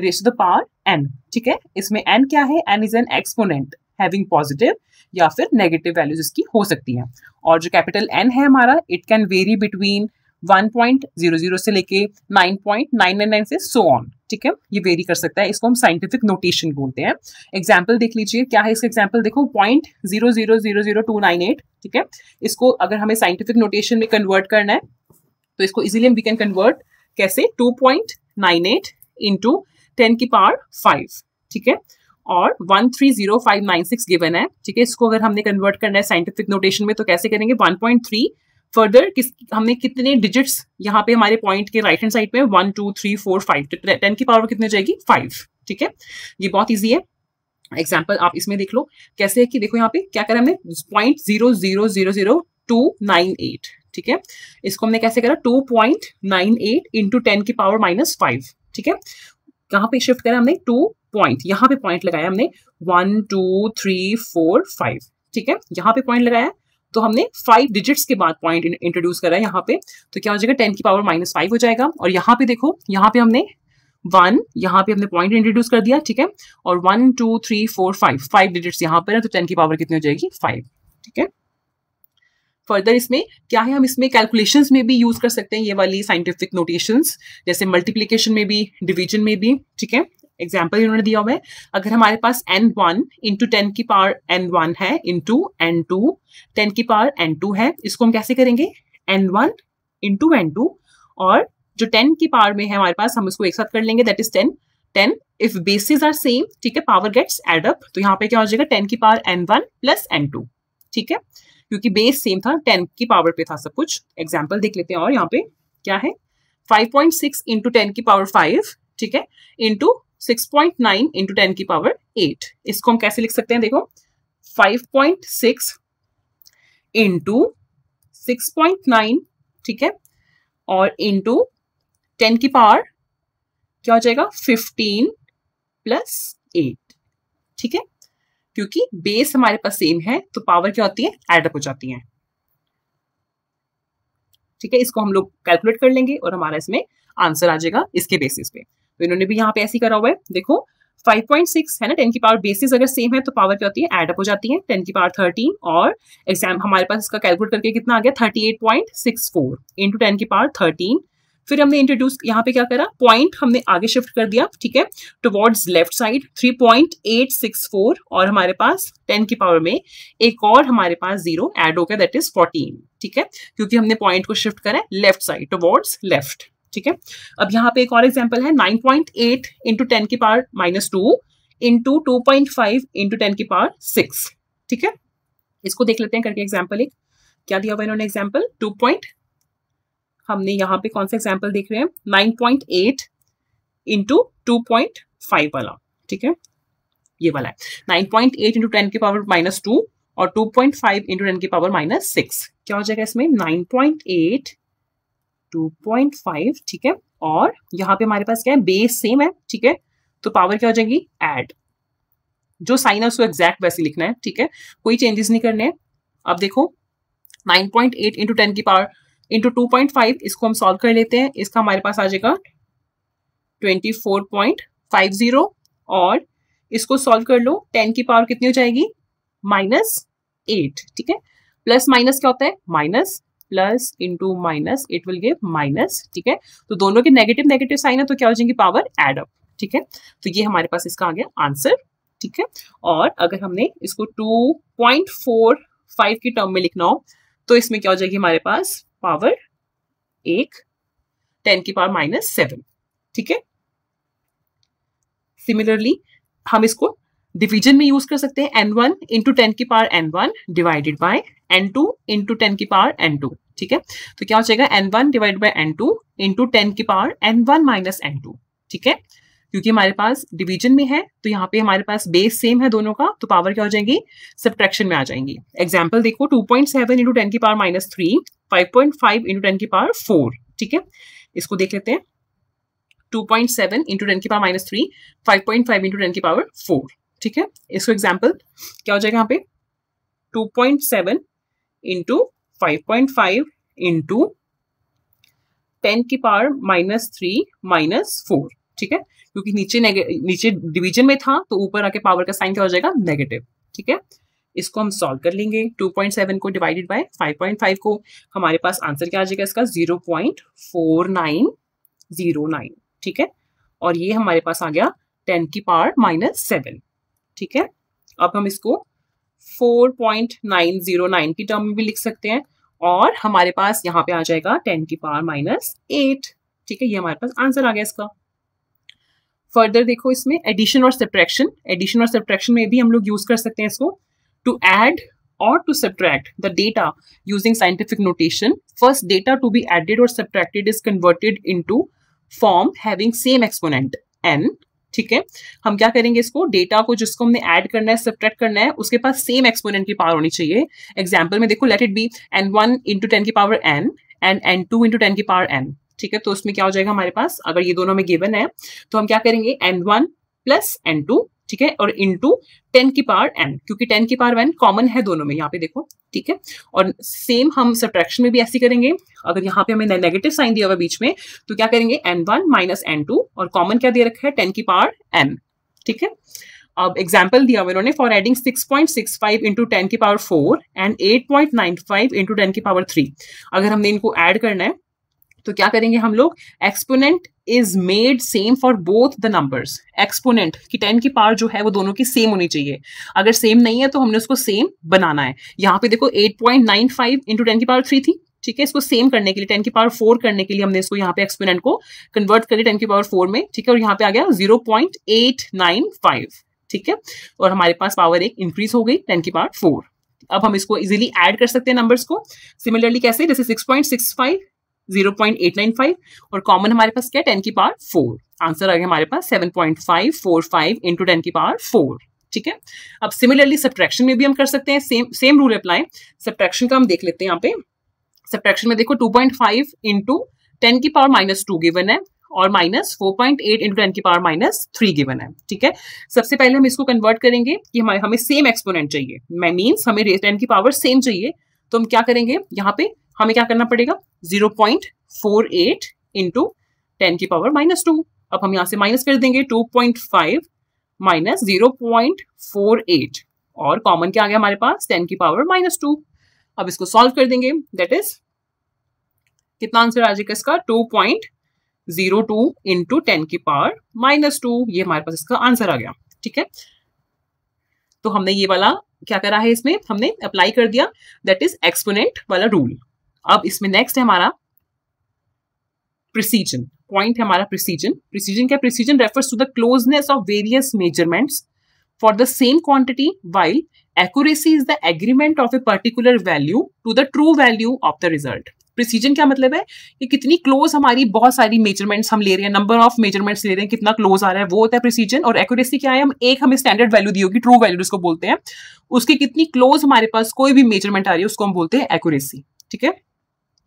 Speaker 1: raise the power N ठीक है इसमें एन क्या है N is an exponent having positive या फिर नेगेटिव वैल्यूज इसकी हो सकती हैं और जो कैपिटल एन है हमारा इट कैन वेरी बिटवीन 1.00 से लेके 9.999 से सो ऑन ठीक है ये वेरी कर सकता है इसको हम साइंटिफिक नोटेशन बोलते हैं एग्जाम्पल देख लीजिए क्या है इसका एग्जाम्पल देखो point zero zero zero zero two nine eight ठीक है इसको अगर हमें साइंटिफिक नोटेशन में कन्वर्ट करना है तो इसको इजिली हम वी कैन कन्वर्ट कैसे two point nine eight into ten की पावर फाइव ठीक है और one three zero five nine six given है ठीक है इसको अगर हमने कन्वर्ट करना है साइंटिफिक नोटेशन में तो कैसे करेंगे थ्री फर्दर किस हमने कितने डिजिट्स यहाँ पे हमारे पॉइंट के राइट हैंड साइड पे one two three four five ten की पावर कितने जाएगी फाइव ठीक है ये बहुत ईजी है एग्जाम्पल आप इसमें देख लो कैसे है कि देखो यहाँ पे क्या करा हमने point zero zero zero zero two nine eight ठीक है इसको हमने कैसे करा two point nine eight into ten की पावर माइनस फाइव ठीक है कहाँ पे शिफ्ट करा हमने टू पॉइंट यहाँ पे पॉइंट लगाया हमने one two three four five ठीक है यहाँ पे पॉइंट लगाया तो हमने फाइव डिजिट्स के बाद पॉइंट इंट्रोड्यूस करा है यहाँ पे तो क्या हो जाएगा टेन की पावर माइनस फाइव हो जाएगा और यहाँ पे देखो यहाँ पे हमने वन यहाँ पे हमने पॉइंट इंट्रोड्यूस कर दिया ठीक है और one two three four five five digits यहाँ पर है तो टेन की पावर कितनी हो जाएगी फाइव ठीक है फर्दर इसमें क्या है हम इसमें कैलकुलेशन में भी यूज कर सकते हैं ये वाली साइंटिफिक नोटेशंस जैसे मल्टीप्लीकेशन में भी डिवीजन में भी ठीक है एग्जाम्पल इन्होंने दिया हुआ है अगर हमारे पास एन वन इंटू टेन की पावर एन वन है इंटू एन टू टेन की पावर एन टू है इसको हम कैसे करेंगे N one into N two और जो टेन की पावर में है हमारे पास हम इसको एक साथ कर लेंगे that is ten ten if bases are same ठीक है पावर गेट्स एडअप तो यहाँ पे क्या हो जाएगा टेन की power N one plus N two ठीक है क्योंकि बेस सेम था टेन की पावर पे था सब कुछ एग्जाम्पल देख लेते हैं और यहाँ पे क्या है five point six into ten की पावर फाइव ठीक है into six point nine into ten की पावर एट इसको हम कैसे लिख सकते हैं देखो five point six into six point nine ठीक है और इंटू टेन की पावर क्या हो जाएगा फिफ्टीन प्लस एट ठीक है क्योंकि बेस हमारे पास सेम है तो पावर क्या होती है एडअप हो जाती है ठीक है इसको हम लोग कैलकुलेट कर लेंगे और हमारा इसमें आंसर आ जाएगा इसके बेसिस पे तो इन्होंने भी यहाँ पे ऐसी करा हुआ है देखो 5.6 है ना 10 की पावर बेसिस अगर सेम है तो पावर क्या होती है एडअप हो जाती है 10 की पावर 13 और एग्जाम हमारे पास इसका कैलकुलेट करके कितना आ गया 38.64 इंटू टेन की पावर 13 फिर हमने इंट्रोड्यूस यहाँ पे क्या करा पॉइंट हमने आगे शिफ्ट कर दिया ठीक है टुवर्ड्स लेफ्ट साइड 3.864 और हमारे पास 10 की पावर में एक और हमारे पास जीरो एड हो गया दैट इज 14 ठीक है क्योंकि हमने पॉइंट को शिफ्ट करा है लेफ्ट साइड टुवर्ड्स लेफ्ट ठीक है अब यहाँ पे एक और एग्जाम्पल है nine point eight into ten की power minus two into two point five into ten की पावर सिक्स ठीक है इसको देख लेते हैं करके एग्जाम्पल एक क्या दिया हुआ इन्होंने एग्जाम्पल टू पॉइंट हमने यहाँ पे कौन सा एग्जाम्पल देख रहे हैं nine point eight into two point five वाला ठीक है ये वाला है nine point eight into ten की पावर माइनस टू और two point five into ten की पावर माइनस सिक्स क्या हो जाएगा इसमें nine point eight two point five ठीक है और यहां पे हमारे पास क्या है बेस सेम है ठीक है तो पावर क्या हो जाएगी एड जो साइन है उसको एग्जैक्ट वैसे लिखना है ठीक है कोई चेंजेस नहीं करने हैं अब देखो nine point eight into ten की power into two point five इसको हम सॉल्व कर लेते हैं इसका हमारे पास आ जाएगा twenty four point five zero और इसको सॉल्व कर लो टेन की पावर कितनी हो जाएगी माइनस एट ठीक है प्लस माइनस क्या होता है minus plus into minus it will give minus ठीक है तो दोनों के नेगेटिव नेगेटिव साइन है तो क्या हो जाएंगे पावर एडअप ठीक है तो ये हमारे पास इसका आ गया आंसर ठीक है और अगर हमने इसको टू पॉइंट फोर फाइव की टर्म में लिखना हो तो इसमें क्या हो जाएगी हमारे पास पावर एक टेन की पावर माइनस सेवन ठीक है सिमिलरली हम इसको डिवीजन में यूज कर सकते हैं एन वन इंटू टेन की power N one divided by n two into ten की पावर एन टू ठीक है तो क्या हो जाएगा n one divide by n two into ten की power N one minus n two ठीक है क्योंकि हमारे पास डिवीजन में है तो यहाँ पे हमारे पास बेस सेम है दोनों का तो पावर क्या हो जाएगी सब्ट्रैक्शन में आ जाएंगी एग्जाम्पल देखो two point seven into ten की power minus three five point five into ten की पावर फोर ठीक है इसको देख लेते हैं two point seven into ten की power minus three five point five into ten की पावर फोर ठीक है इसको एग्जाम्पल क्या हो जाएगा यहाँ पे two point seven into five point five into ten की power minus three minus four ठीक है क्योंकि नीचे नीचे डिवीजन में था तो ऊपर आके पावर का साइन क्या हो जाएगा नेगेटिव ठीक है इसको हम सॉल्व कर लेंगे 2.7 को डिवाइडेड बाय 5.5 को हमारे पास आंसर क्या आ जाएगा इसका 0.4909 ठीक है और ये हमारे पास आ गया 10 की पावर माइनस सेवन ठीक है अब हम इसको 4.909 की टर्म में भी लिख सकते हैं और हमारे पास यहाँ पे आ जाएगा 10 की पावर माइनस एट ठीक है ये हमारे पास आंसर आ गया इसका फर्दर देखो इसमें एडिशन और सब्ट्रैक्शन एडिशन और सब्ट्रैक्शन में भी हम लोग यूज कर सकते हैं इसको टू एड और to subtract the data using scientific notation first data to be added और subtracted is converted into form having same exponent n ठीक है हम क्या करेंगे इसको डेटा को जिसको हमने ऐड करना है सब्ट्रैक्ट करना है उसके पास सेम एक्सपोनेंट की पावर होनी चाहिए एग्जाम्पल में देखो let it be n one into ten की power n and n two into ten की पावर एन ठीक है तो उसमें क्या हो जाएगा हमारे पास अगर ये दोनों में गिवन है तो हम क्या करेंगे N one plus N two ठीक है और इंटू टेन की पावर एन क्योंकि टेन की पावर एन कॉमन है दोनों में यहाँ पे देखो ठीक है और सेम हम सब्ट्रैक्शन में भी ऐसे करेंगे अगर यहाँ पे हमें नेगेटिव साइन दिया हुआ बीच में तो क्या करेंगे N one minus n two और कॉमन क्या दे रखा है टेन की पावर एन ठीक है अब एग्जाम्पल दिया हुआ इन्होंने for adding six point six five into ten की power four and eight point nine five into ten की पावर थ्री अगर हमने इनको एड करना है तो क्या करेंगे हम लोग exponent is made same for both the numbers exponent की टेन की पावर जो है वो दोनों की सेम होनी चाहिए अगर सेम नहीं है तो हमने उसको सेम बनाना है यहाँ पे देखो eight point nine five into ten की पावर थ्री थी ठीक है इसको सेम करने के लिए टेन की पावर फोर करने के लिए हमने इसको यहाँ पे एक्सपोनेंट को कन्वर्ट करी टेन की पावर फोर में ठीक है और यहाँ पे आ गया zero point eight nine five ठीक है और हमारे पास पावर एक इंक्रीज हो गई टेन की पावर फोर अब हम इसको इजीली ऐड कर सकते हैं नंबर्स को सिमिलरली कैसे जैसे 6.65 zero point eight nine five और कॉमन हमारे पास क्या टेन की पावर फोर आंसर आ गया हमारे पास seven point five four five into ten की पावर फोर ठीक है अब सिमिलरली सब्ट्रैक्शन में भी हम कर सकते हैं same same rule apply subtraction का हम देख लेते हैं यहाँ पे सब्ट्रैक्शन में देखो two point five into ten की पावर माइनस टू गिवन है और minus four point eight into ten की पावर माइनस थ्री गिवन है ठीक है सबसे पहले हम इसको कन्वर्ट करेंगे कि हमारे हमें सेम एक्सपोनेंट चाहिए मीन्स हमें टेन की पावर सेम चाहिए तो हम क्या करेंगे यहाँ पे हमें क्या करना पड़ेगा zero point four eight into ten की पावर माइनस टू अब हम यहां से माइनस कर देंगे two point five minus zero point four eight और कॉमन क्या आ गया हमारे पास टेन की पावर माइनस टू अब इसको सॉल्व कर देंगे दैट इज कितना आंसर आ जाएगा इसका two point zero two into ten की पावर माइनस टू ये हमारे पास इसका आंसर आ गया ठीक है तो हमने ये वाला क्या करा है इसमें हमने अप्लाई कर दिया दैट इज एक्सपोनेंट वाला रूल अब इसमें नेक्स्ट है हमारा प्रिसीजन पॉइंट है हमारा प्रिसीजन प्रिसीजन क्या precision refers to the closeness of various measurements for the same quantity while accuracy is the agreement of a particular value to the true value of the result precision क्या मतलब है कि कितनी क्लोज हमारी बहुत सारी मेजरमेंट्स हम ले रहे हैं नंबर ऑफ मेजरमेंट्स ले रहे हैं कितना क्लोज आ रहा है वो होता है प्रिसीजन और एक्यूरेसी क्या है हम एक हमें स्टैंडर्ड वैल्यू दी होगी ट्रू वैल्यू जिसको बोलते हैं उसकी कितनी क्लोज हमारे पास कोई भी मेजरमेंट आ रही है उसको हम बोलते हैं एक्यूरेसी ठीक है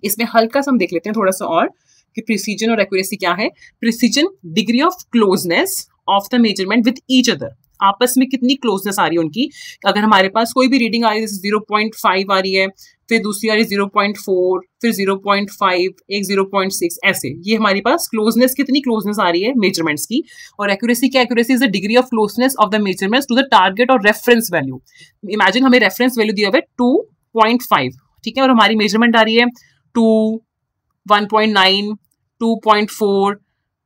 Speaker 1: इसमें हल्का सा हम देख लेते हैं थोड़ा सा और कि प्रिसीजन और एक्यूरेसी क्या है precision degree of closeness of the measurement with each other आपस में कितनी क्लोजनेस आ रही है उनकी अगर हमारे पास कोई भी रीडिंग आ रही है जैसे जीरो पॉइंट फाइव आ रही है फिर दूसरी आ रही है जीरो पॉइंट फोर फिर जीरो पॉइंट फाइव एक जीरो पॉइंट सिक्स ऐसे ये हमारे पास क्लोजनेस कितनी क्लोजनेस आ रही है मेजरमेंट्स की और एक्यूरेसी क्या accuracy is the degree of closeness of the measurements to the target और रेफरेंस वैल्यू इमेजिन हमें रेफरेंस वैल्यू दिया हुआ है टू पॉइंट फाइव ठीक है और हमारी मेजरमेंट आ रही है two one point nine two point four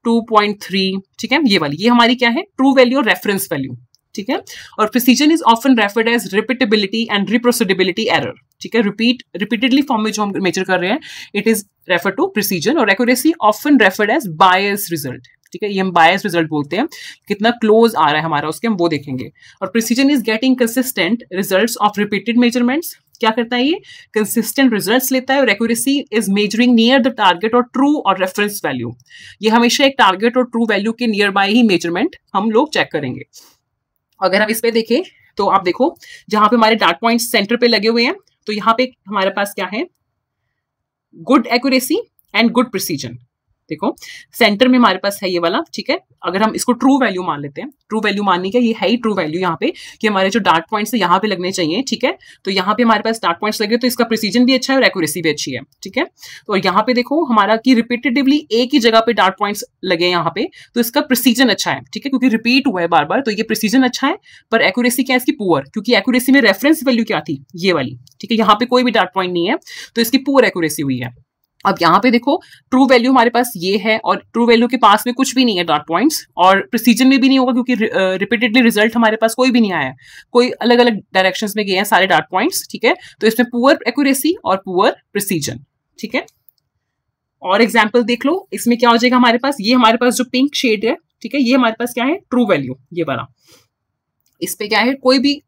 Speaker 1: two point three ठीक है ये वाली ये हमारी क्या है ट्रू वैल्यू और रेफरेंस वैल्यू ठीक है और precision is often referred as repeatability and reproducibility error ठीक है रिपीट रिपीटेडली फॉर्म में जो हम मेजर कर रहे हैं it is refer to precision और accuracy often referred as bias result ठीक है ये हम बायस रिजल्ट बोलते हैं कितना क्लोज आ रहा है हमारा उसके हम वो देखेंगे और precision is getting consistent result of repeated measurements क्या करता है ये कंसिस्टेंट रिजल्ट लेता है और accuracy is measuring near the target और ट्रू और रेफरेंस वैल्यू ये हमेशा एक टारगेट और ट्रू वैल्यू के नियर बाय ही मेजरमेंट हम लोग चेक करेंगे अगर हम इस पर देखें तो आप देखो जहां पे हमारे डाट पॉइंट सेंटर पे लगे हुए हैं तो यहाँ पे हमारे पास क्या है good accuracy and good precision देखो सेंटर में हमारे पास है ये वाला ठीक है अगर हम इसको ट्रू वैल्यू मान लेते हैं ट्रू वैल्यू मानने का ये है ही ट्रू वैल्यू यहाँ पे कि हमारे जो डार्ट पॉइंट्स है यहाँ पे लगने चाहिए ठीक है तो यहाँ पे हमारे पास डार्ट पॉइंट्स लगे तो इसका प्रिसीजन भी अच्छा है और एक्यूरेसी भी अच्छी है ठीक है तो यहाँ पे देखो हमारा कि रिपीटेटिवली एक ही जगह पे डार्ट पॉइंट्स लगे यहाँ पे तो इसका प्रिसीजन अच्छा है ठीक है क्योंकि रिपीट हुआ है बार बार तो ये प्रिसीजन अच्छा है पर एक्यूरेसी क्या है इसकी पुअर क्योंकि एक्यूरेसी में रेफरेंस वैल्यू क्या थी ये वाली ठीक है यहाँ पे कोई भी डार्ट पॉइंट नहीं है तो इसकी पुअर एक्यूरेसी हुई है अब यहाँ पे देखो ट्रू वैल्यू हमारे पास ये है और ट्रू वैल्यू के पास में कुछ भी नहीं है डॉट पॉइंट्स और प्रोसीजर में भी नहीं होगा क्योंकि रिपीटेडली रिजल्ट हमारे पास कोई भी नहीं आया कोई अलग अलग डायरेक्शन में गए हैं सारे डॉट पॉइंट्स ठीक है तो इसमें पुअर एक्यूरेसी और पुअर प्रोसीजर ठीक है और एग्जाम्पल देख लो इसमें क्या हो जाएगा हमारे पास ये हमारे पास जो पिंक शेड है ठीक है ये हमारे पास क्या है ट्रू वैल्यू ये वाला इस पे क्या है कोई भी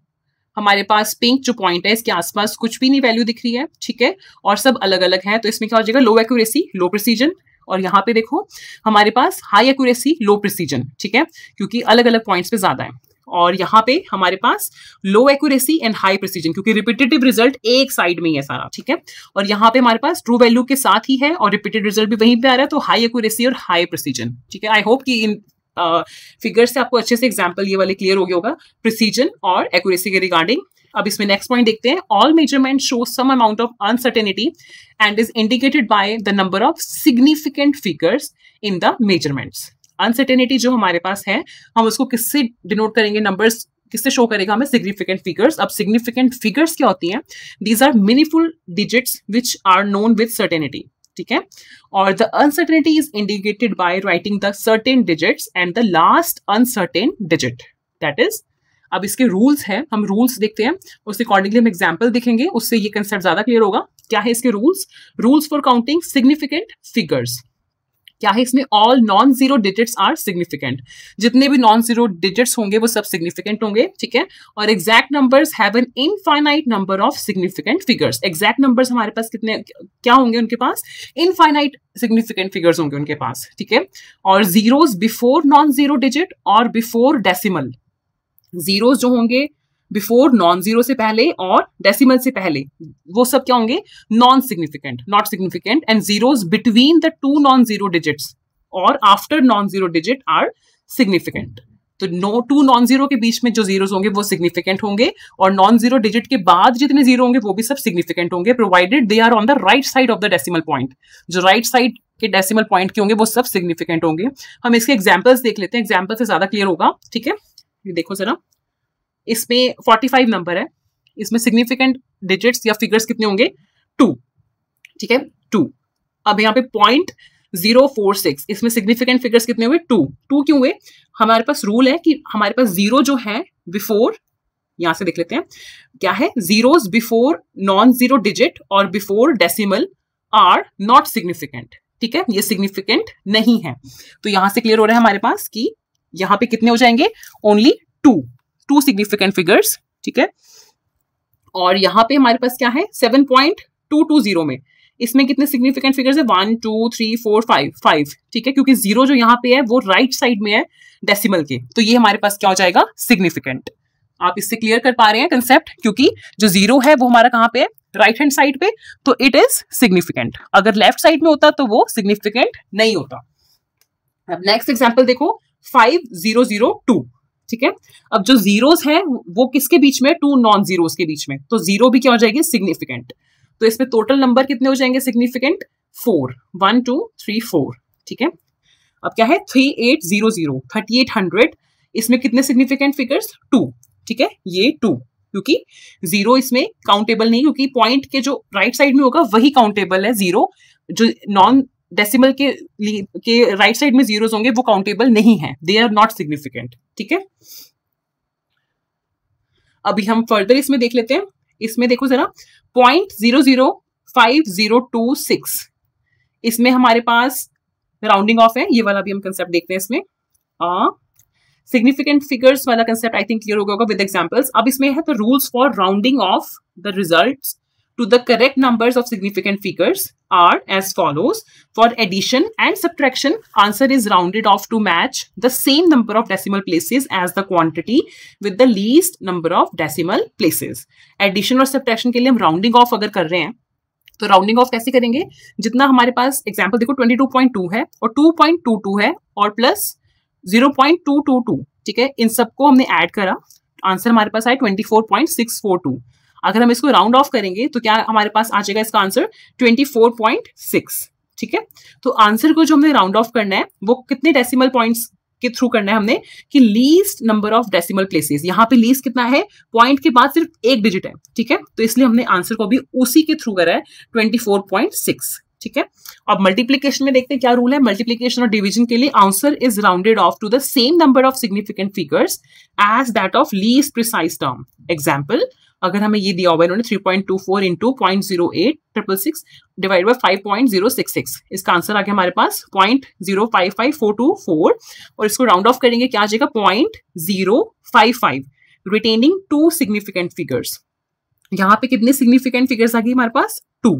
Speaker 1: हमारे पास पिंक जो पॉइंट है इसके आसपास कुछ भी नहीं वैल्यू दिख रही है ठीक है और सब अलग अलग है तो इसमें क्या हो जाएगा लो एक्यूरेसी लो प्रोसीजन और यहाँ पे देखो हमारे पास हाई एक्यूरेसी लो प्रोसीजन ठीक है क्योंकि अलग अलग पॉइंट्स पे ज्यादा है और यहाँ पे हमारे पास low accuracy and high precision क्योंकि रिपीटेटिव रिजल्ट एक साइड में ही है सारा ठीक है और यहाँ पे हमारे पास ट्रू वैल्यू के साथ ही है और रिपीटेड रिजल्ट भी वहीं पे आ रहा है तो हाई एक्यूरेसी और हाई प्रोसीजन ठीक है आई होप कि इन फिगर्स uh, से आपको अच्छे से एग्जाम्पल ये वाले क्लियर हो गया होगा प्रिसीजन और एक्यूरेसी के रिगार्डिंग अब इसमें नेक्स्ट पॉइंट देखते हैं all measurement show some amount of uncertainty and is indicated by the number of significant figures in the measurements uncertainty जो हमारे पास है हम उसको किससे डिनोट करेंगे नंबर्स किससे शो करेगा हमें सिग्निफिकेंट फिगर्स अब सिग्निफिकेंट फिगर्स क्या होती हैं these are meaningful digits which are known with certainty ठीक है और the uncertainty is indicated by writing the certain digits and the last uncertain digit that is अब इसके रूल्स हैं हम रूल्स देखते हैं उसके अकॉर्डिंगली हम एग्जाम्पल देखेंगे उससे ये कंसेप्ट ज्यादा क्लियर होगा क्या है इसके rules rules for counting significant figures क्या है इसमें all non zero digits are significant जितने भी नॉन जीरो डिजिट्स होंगे वो सब सिग्निफिकेंट होंगे ठीक है और exact numbers have an infinite number of significant figures exact numbers हमारे पास कितने क्या होंगे उनके पास इनफाइनाइट सिग्निफिकेंट फिगर्स होंगे उनके पास ठीक है और zeros before non zero digit और बिफोर डेसिमल जीरोज जो होंगे बिफोर नॉन जीरो से पहले और डेसिमल से पहले वो सब क्या होंगे non significant not significant and zero between the two non zero digit और after non zero digit are significant तो नो टू नॉन जीरो के बीच में जो जीरोज होंगे वो सिग्निफिकेंट होंगे और नॉन जीरो डिजिट के बाद जितने जीरो होंगे वो भी सब सिग्निफिकेंट होंगे provided they are on the right side of the decimal point जो राइट right साइड के डेसिमल पॉइंट के होंगे वो सब सिग्निफिकेंट होंगे हम इसके एग्जाम्पल्स देख लेते हैं एग्जाम्पल से ज्यादा क्लियर होगा ठीक है ये देखो जरा इसमें फोर्टी फाइव नंबर है इसमें सिग्निफिकेंट डिजिट्स या फिगर्स कितने होंगे टू ठीक है टू अब यहाँ पे पॉइंट जीरो फोर सिक्स इसमें सिग्निफिकेंट फिगर्स कितने हुए टू टू क्यों हुए हमारे पास रूल है कि हमारे पास जीरो जो है बिफोर यहां से देख लेते हैं क्या है zero before non zero digit और before decimal are not significant ठीक है ये सिग्निफिकेंट नहीं है तो यहां से क्लियर हो रहा है हमारे पास कि यहां पे कितने हो जाएंगे only two two significant figures ठीक है और यहाँ पे हमारे पास क्या है seven point two two zero में इसमें कितने सिग्निफिकेंट फिगर्स है one two three four five five ठीक है क्योंकि जीरो जो यहाँ पे है वो राइट right साइड में है डेसिमल के तो ये हमारे पास क्या हो जाएगा सिग्निफिकेंट आप इससे क्लियर कर पा रहे हैं कंसेप्ट क्योंकि जो जीरो है वो हमारा कहाँ पे है राइट हैंड साइड पे तो इट इज सिग्निफिकेंट अगर लेफ्ट साइड में होता तो वो सिग्निफिकेंट नहीं होता अब नेक्स्ट एग्जाम्पल देखो फाइव जीरो जीरो टू ठीक है अब जो जीरोस है वो किसके बीच में टू नॉन जीरोस के बीच में तो जीरो भी क्या हो जाएगी सिग्निफिकेंट तो इसमें टोटल नंबर कितने हो जाएंगे significant four one two three four ठीक है अब क्या है three eight zero zero thirty eight hundred इसमें कितने सिग्निफिकेंट फिगर्स टू ठीक है ये टू क्योंकि जीरो इसमें काउंटेबल नहीं क्योंकि पॉइंट के जो राइट right साइड में होगा वही काउंटेबल है जीरो जो नॉन डेसिमल के के राइट साइड में जीरोस होंगे वो काउंटेबल नहीं है दे आर नॉट सिग्निफिकेंट ठीक है अभी हम फर्दर इसमें देख लेते हैं इसमें देखो जरा point zero zero five zero two six इसमें हमारे पास राउंडिंग ऑफ है ये वाला भी हम कंसेप्ट देखते हैं इसमें सिग्निफिकेंट फिगर्स वाला कंसेप्ट आई थिंक क्लियर हो गया होगा विद एग्जांपल्स अब इसमें है the rules for rounding off the results to the correct numbers of significant figures are as follows. For addition and subtraction, answer is rounded off to match the same number of decimal places as the quantity with the least number of decimal places. Addition or subtraction ke liye hum rounding off agar kar rahe hain तो राउंडिंग ऑफ कैसे करेंगे जितना हमारे पास एग्जाम्पल देखो 22.2 है और 2.22 है और प्लस 0.222 ठीक है इन सबको हमने ऐड करा आंसर हमारे पास आया 24.642 अगर हम इसको राउंड ऑफ करेंगे तो क्या हमारे पास आ जाएगा इसका answer twenty four point six ठीक है तो आंसर को जो हमने राउंड ऑफ करना है वो कितने डेसिमल पॉइंट्स के थ्रू करना है हमने कि least number of decimal places यहाँ पे लीस्ट कितना है पॉइंट के बाद सिर्फ एक डिजिट है ठीक है तो इसलिए हमने आंसर को भी उसी के थ्रू करा है ट्वेंटी फोर पॉइंट सिक्स ठीक है अब मल्टीप्लीकेशन में देखते हैं क्या रूल है मल्टीप्लीकेशन और डिवीजन के लिए answer is rounded off to the same number of significant figures as that of least precise term example अगर हमें ये दिया हुआ इन्होंने three point two four into point zero eight triple six divide by five point zero six six इसका आंसर आ गया हमारे पास point zero five five four two four और इसको राउंड ऑफ करेंगे क्या आ जाएगा point zero five five retaining two significant figures यहाँ पे कितने सिग्निफिकेंट फिगर्स आ गए हमारे पास टू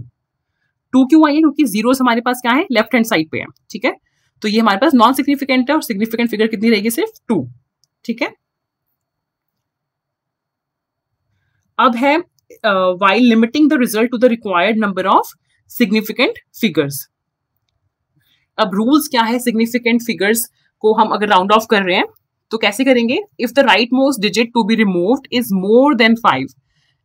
Speaker 1: टू क्यों आई है क्योंकि जीरो हमारे पास क्या है लेफ्ट हैंड साइड पे है ठीक है तो ये हमारे पास नॉन सिग्निफिकेंट है और सिग्निफिकेंट फिगर कितनी रहेगी सिर्फ टू ठीक है अब है why limiting the result to the required number of significant figures अब रूल्स क्या है सिग्निफिकेंट फिगर्स को हम अगर राउंड ऑफ कर रहे हैं तो कैसे करेंगे if the rightmost digit to be removed is more than five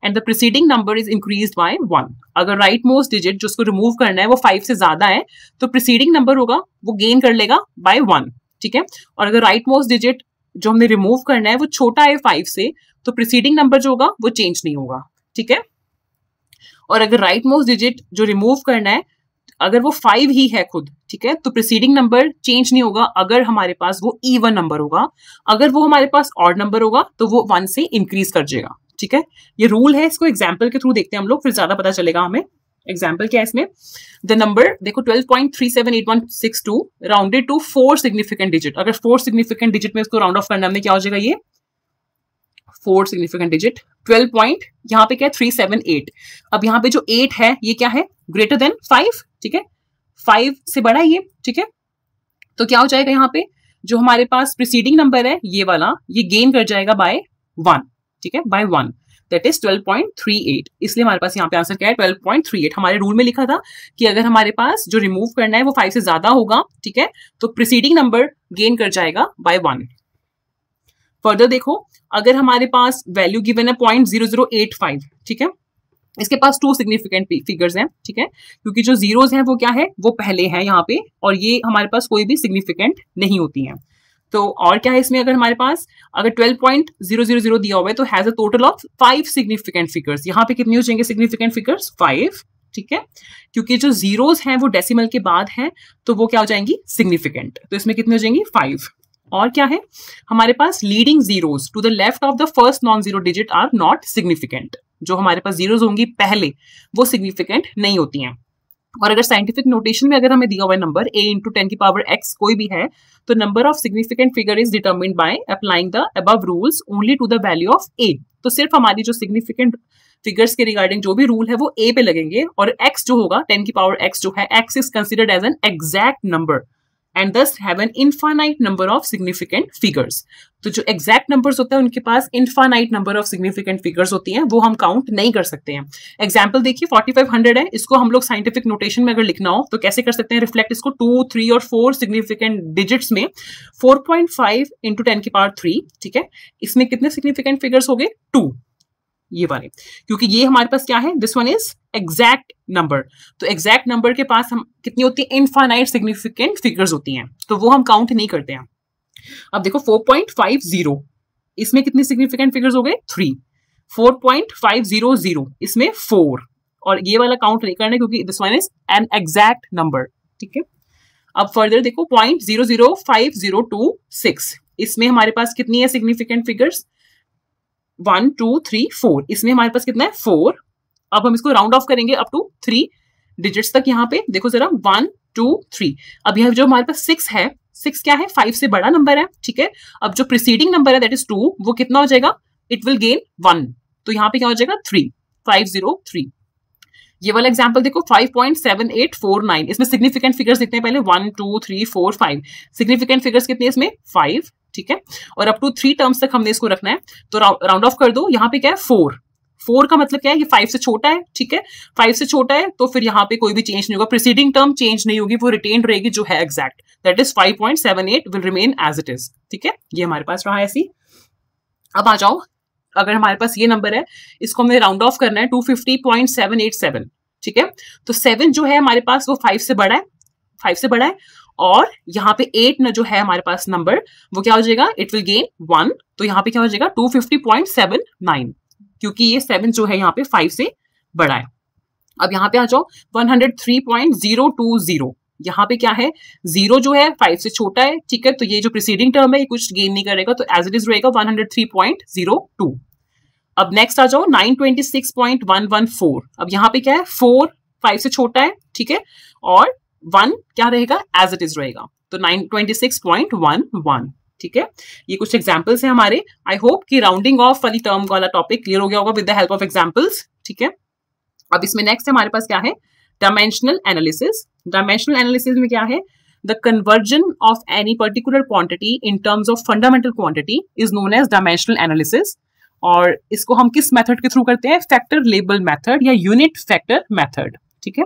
Speaker 1: and the preceding number is increase by one अगर राइट मोस्ट डिजिट जिसको रिमूव करना है वो फाइव से ज्यादा है तो प्रिसीडिंग नंबर होगा वो गेन कर लेगा बाय वन ठीक है और अगर राइट मोस्ट डिजिट जो हमने रिमूव करना है वो छोटा है फाइव से तो प्रिसीडिंग नंबर जो होगा वो चेंज नहीं होगा ठीक है और अगर राइट मोस्ट डिजिट जो रिमूव करना है अगर वो फाइव ही है खुद ठीक है तो प्रिसीडिंग नंबर चेंज नहीं होगा अगर हमारे पास वो इवन नंबर होगा अगर वो हमारे पास ऑड नंबर होगा तो वो वन से इंक्रीज कर जाएगा ठीक है ये रूल है इसको एग्जाम्पल के थ्रू देखते हैं हम लोग फिर ज्यादा पता चलेगा हमें एग्जाम्पल क्या है इसमें द नंबर देखो to rounded to four significant digit अगर फोर सिग्निफिकेंट डिजिट में इसको राउंड ऑफ करना हमें क्या हो जाएगा ये four significant digit twelve point यहाँ पे क्या है थ्री सेवन एट अब यहाँ पे जो एट है ये क्या है ग्रेटर देन फाइव ठीक है फाइव से बड़ा ये ठीक है तो क्या हो जाएगा यहाँ पे जो हमारे पास प्रिसीडिंग नंबर है ये वाला ये गेन कर जाएगा बाय वन ठीक है by one that is twelve point three eight इसलिए हमारे पास यहाँ पे आंसर क्या है ट्वेल्व पॉइंट थ्री एट हमारे रूल में लिखा था कि अगर हमारे पास जो रिमूव करना है वो फाइव से ज्यादा होगा ठीक है तो प्रिसीडिंग नंबर गेन कर जाएगा बाय वन फर्दर देखो अगर हमारे पास वैल्यू गिवन है point zero zero eight five ठीक है इसके पास टू सिग्निफिकेंट फिगर्स हैं ठीक है क्योंकि जो जीरोज हैं वो क्या है वो पहले हैं यहाँ पे और ये हमारे पास कोई भी सिग्निफिकेंट नहीं होती हैं तो और क्या है इसमें अगर हमारे पास अगर 12.000 दिया हुआ है तो has a total of five significant figures यहाँ पे कितनी हो जाएंगे सिग्निफिकेंट फिगर्स फाइव ठीक है क्योंकि जो जीरोज हैं वो डेसिमल के बाद हैं तो वो क्या हो जाएंगी सिग्निफिकेंट तो इसमें कितनी हो जाएंगी फाइव और क्या है हमारे पास leading zeros to the left of the first non zero digit are not significant जो हमारे पास जीरोज होंगी पहले वो सिग्निफिकेंट नहीं होती हैं और अगर साइंटिफिक नोटेशन में अगर हमें दिया हुआ नंबर ए इंटू टेन की पावर एक्स कोई भी है तो number of significant figure is determined by applying the above rules only to the value of A तो सिर्फ हमारी जो सिग्निफिकेंट फिगर्स के रिगार्डिंग जो भी रूल है वो ए पे लगेंगे और एक्स जो होगा टेन की पावर एक्स जो है X is considered as an exact number and this have an infinite number of significant figures तो जो एग्जैक्ट नंबर्स होते हैं उनके पास infinite number of significant figures होती हैं वो हम काउंट नहीं कर सकते हैं एग्जाम्पल देखिए फोर्टी फाइव हंड्रेड है इसको हम लोग साइंटिफिक नोटेशन में अगर लिखना हो तो कैसे कर सकते हैं रिफ्लेक्ट इसको टू थ्री और फोर सिग्निफिकेंट डिजिट्स में four point five into ten की पावर थ्री ठीक है इसमें कितने सिग्निफिकेंट फिगर्स हो गए टू ये वाले क्योंकि ये हमारे पास क्या है this one is exact number तो एग्जैक्ट नंबर के पास हम कितनी होती है इनफाइनाइट सिग्निफिकेंट फिगर्स होती हैं तो वो हम काउंट नहीं करते हैं अब देखो 4.50 इसमें कितनी सिग्निफिकेंट फिगर्स हो गए थ्री 4.500 इसमें फोर और ये वाला काउंट नहीं करना क्योंकि this one is an exact number ठीक है अब फर्दर देखो point zero zero five zero two six इसमें हमारे पास कितनी है significant figures one two three four इसमें हमारे पास कितना है फोर अब हम इसको राउंड ऑफ करेंगे अप टू थ्री डिजिट्स तक यहाँ पे देखो जरा वन टू थ्री अब यह जो हमारे पास सिक्स है सिक्स क्या है फाइव से बड़ा नंबर है ठीक है अब जो प्रिसीडिंग नंबर है दैट इज टू वो कितना हो जाएगा इट विल गेन वन तो यहाँ पे क्या हो जाएगा थ्री फाइव जीरो थ्री ये वाला एग्जाम्पल देखो 5.7849 इसमें सिग्निफिकेंट फिगर्स देखते हैं पहले one two three four five significant figures कितने इसमें फाइव ठीक है और अप टू थ्री टर्म्स तक हमने इसको रखना है तो राउंड ऑफ कर दो यहाँ पे क्या है फोर फोर का मतलब क्या है ये फाइव से छोटा है ठीक है फाइव से छोटा है तो फिर यहाँ पे कोई भी चेंज नहीं होगा प्रिसीडिंग टर्म चेंज नहीं होगी वो रिटेन रहेगी जो है exact that is five point seven eight will remain as it is ठीक है ये हमारे पास रहा ऐसी अब आ जाओ अगर हमारे पास ये नंबर है इसको हमें राउंड ऑफ करना है two fifty point seven eight seven ठीक है तो सेवन जो है हमारे पास वो फाइव से बड़ा है फाइव से बड़ा है और यहाँ पे एट ना जो है हमारे पास नंबर वो क्या हो जाएगा इट विल गेन वन तो यहाँ पे क्या हो जाएगा two fifty point seven nine क्योंकि ये सेवन जो है यहाँ पे फाइव से बड़ा है अब यहाँ पे आ जाओ one hundred three point zero two zero यहाँ पे क्या है जीरो जो है फाइव से छोटा है ठीक है तो ये जो प्रिसीडिंग टर्म है ये कुछ गेन नहीं करेगा तो एज इट इज रहेगा one hundred three point zero two अब नेक्स्ट आ जाओ nine twenty six point one one four अब यहाँ पे क्या है फोर फाइव से छोटा है ठीक है और वन क्या रहेगा एज इट इज रहेगा तो nine twenty six point one one ठीक है ये कुछ एग्जाम्पल्स हैं हमारे आई होप कि राउंडिंग ऑफ वाली टर्म वाला टॉपिक क्लियर हो गया होगा with the help of examples ठीक है अब इसमें नेक्स्ट हमारे पास क्या है डायमेंशनल एनालिसिस डायमेंशनल एनालिसिस में क्या है the conversion of any particular quantity in terms of fundamental quantity is known as dimensional analysis और इसको हम किस मेथड के थ्रू करते हैं फैक्टर लेबल मेथड या यूनिट फैक्टर मेथड ठीक है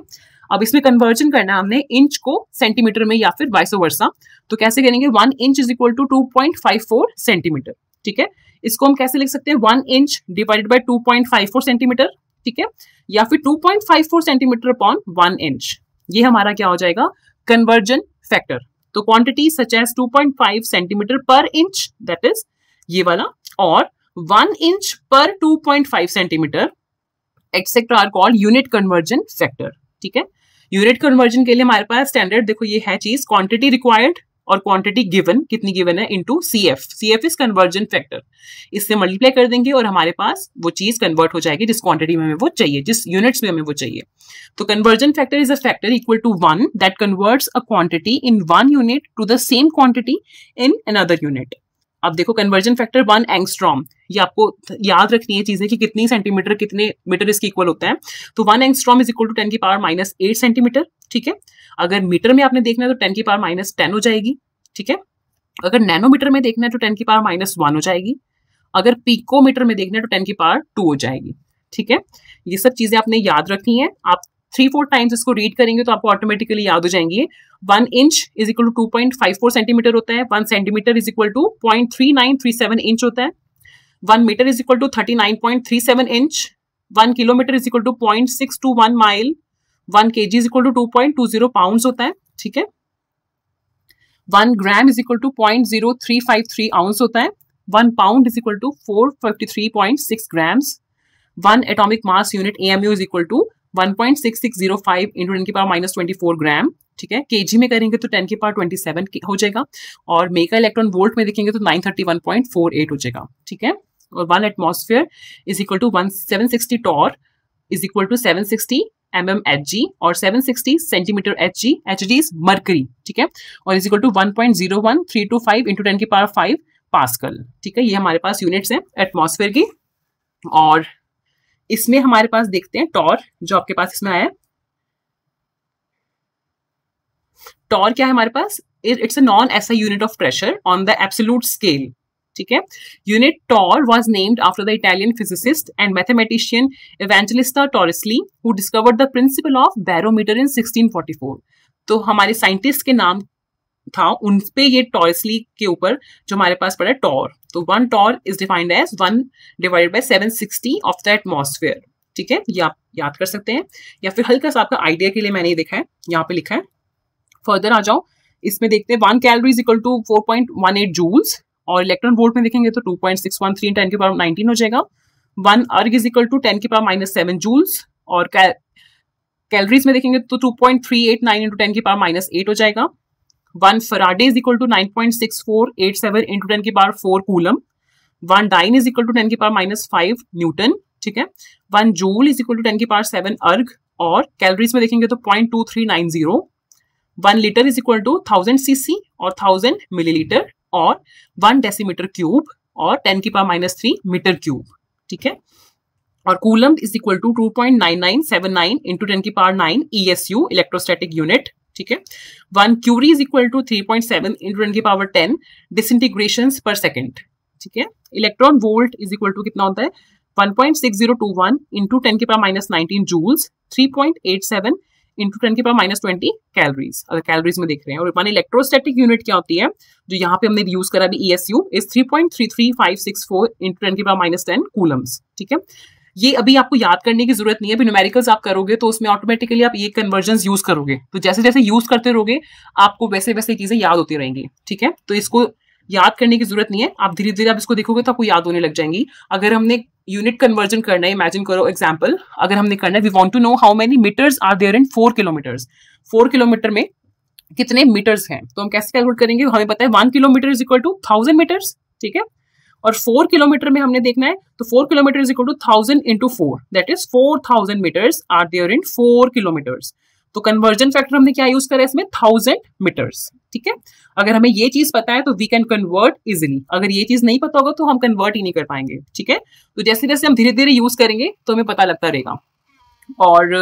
Speaker 1: अब इसमें कन्वर्जन करना है हमने इंच को सेंटीमीटर में या फिर वाइसो वर्षा तो कैसे करेंगे one inch is equal to two point five four centimetre ठीक है इसको हम कैसे लिख सकते हैं one inch divided by two point five four centimetre ठीक है या फिर two point five four centimetre upon one inch ये हमारा क्या हो जाएगा कन्वर्जन फैक्टर तो quantity such as 2.5 centimetre per inch that is ये वाला और 1 inch per 2.5 centimetre etcetera are called unit conversion factor ठीक है यूनिट कन्वर्जन के लिए हमारे पास स्टैंडर्ड देखो ये है चीज क्वांटिटी रिक्वायर्ड और क्वांटिटी गिवन कितनी गिवन है into CF CF is conversion factor इससे मल्टीप्लाई कर देंगे और हमारे पास वो चीज कन्वर्ट हो जाएगी जिस क्वांटिटी में हमें वो चाहिए जिस यूनिट्स में हमें वो चाहिए तो conversion factor is a factor equal to one that converts a quantity in one unit to the same quantity in another unit अब देखो कन्वर्जन फैक्टर वन एंगस्ट्रॉम ये आपको याद रखनी है चीजें कि कितनी सेंटीमीटर कितने मीटर इसके इक्वल होता है तो one angstrom is equal to ten की पावर माइनस एट सेंटीमीटर ठीक है अगर मीटर में आपने देखना है तो टेन की पावर माइनस टेन हो जाएगी ठीक है अगर नैनोमीटर में देखना है तो टेन की पावर माइनस वन हो जाएगी अगर पीकोमीटर में देखना है तो टेन की पावर टू हो जाएगी ठीक है ये सब चीजें आपने याद रखनी है आप थ्री फोर टाइम्स इसको रीड करेंगे तो आपको ऑटोमेटिकली याद हो जाएंगे one inch is equal to two point five four centimetre होता है one centimetre is equal to point three nine three seven inch होता है one metre is equal to thirty nine point three seven inch one kilometre is equal to point six two one mile one K G is equal to two point two zero pound होता है ठीक है one gram is equal to point zero three five three ounce होता है one pound is equal to four fifty three point six grams one atomic mass unit A M U is equal to 1.6605 into ten के power minus twenty four gram ठीक है केजी में करेंगे तो 10 के पावर 27 हो जाएगा और मेगा इलेक्ट्रॉन वोल्ट में देखेंगे तो 931.48 हो जाएगा ठीक है और one atmosphere is equal to one seven sixty torr is equal to seven sixty M M H G और seven sixty centimetre H G H G is mercury ठीक है और is equal to one point zero one three two five into ten की पावर फाइव पास्कल ठीक है ये हमारे पास यूनिट्स हैं एटमोसफेयर की और इसमें हमारे पास देखते हैं टॉर जो आपके पास इसमें आया टॉर क्या है हमारे पास it's a non SI unit of pressure on the absolute scale ठीक है unit torr was named after the Italian physicist and mathematician Evangelista Torricelli who discovered the principle of barometer in 1644 तो हमारे साइंटिस्ट के नाम था उनपे ये टॉरिसली के ऊपर जो हमारे पास पड़ा टॉर तो one torr is defined as one divided by seven sixty of the atmosphere ठीक है ये आप याद कर सकते हैं या फिर हल्का सा आपका आइडिया के लिए मैंने ये देखा है यहाँ पे लिखा है फर्दर आ जाओ इसमें देखते हैं one calorie equal to four point one eight joules और इलेक्ट्रॉन वोल्ट में देखेंगे तो two point six one three ten के पावर नाइनटीन हो जाएगा one erg is equal to ten के पावर माइनस सेवन जूल्स और कैलरीज में देखेंगे तो two point three eight nine into ten की पावर माइनस एट हो जाएगा one faraday is equal to nine point six four eight seven into ten की power four coulomb one dyne is equal to ten की पावर माइनस फाइव न्यूटन ठीक है one joule is equal to ten की पावर सेवन अर्ग और कैलोरीज में देखेंगे तो point two three nine zero one litre is equal to thousand C और थाउजेंड मिलीलीटर और वन डेसीमीटर क्यूब और टेन की power minus three metre cube ठीक है और coulomb is equal to two point nine nine seven nine into ten की power nine E S U electrostatic unit ठीक है one curie is equal to three point seven into की power ten integration per second ठीक है electron volt is equal to कितना होता है 1.6021 इंटू टेन के power minus nineteen joules 3.87 into ten के पावर माइनस ट्वेंटी कैलोरीज अगर कैलोरीज में देख रहे हैं और वन इलेक्ट्रोस्टैटिक यूनिट क्या होती है जो यहाँ पे हमने यूज करा अभी E S U is three point three three five six four into ten के पावर माइनस टेन कूलम्स ठीक है ये अभी आपको याद करने की जरूरत नहीं है अभी न्यूमेरिकल्स आप करोगे तो उसमें ऑटोमेटिकली आप ये कन्वर्जन यूज करोगे तो जैसे जैसे यूज करते रहोगे आपको वैसे वैसे चीजें याद होती रहेंगी ठीक है तो इसको याद करने की जरूरत नहीं है आप धीरे धीरे आप इसको देखोगे तो आपको याद होने लग जाएंगी अगर हमने यूनिट कन्वर्जन करना है इमेजिन करो एग्जाम्पल अगर हमने करना है we want to know how many metres are there in four kilometres four kilometre में कितने मीटर्स हैं तो हम कैसे कैलकुलेट करेंगे हमें पता है one kilometre is equal to thousand metres ठीक है और फोर किलोमीटर में हमने देखना है तो four kilometre is equal to thousand into four that is four thousand metres are there in four kilometres तो कन्वर्जन फैक्टर हमने क्या यूज करा है इसमें थाउजेंड मीटर्स ठीक है अगर हमें ये चीज पता है तो वी कैन कन्वर्ट इजिली अगर ये चीज नहीं पता होगा तो हम कन्वर्ट ही नहीं कर पाएंगे ठीक है तो जैसे जैसे हम धीरे धीरे यूज करेंगे तो हमें पता लगता रहेगा और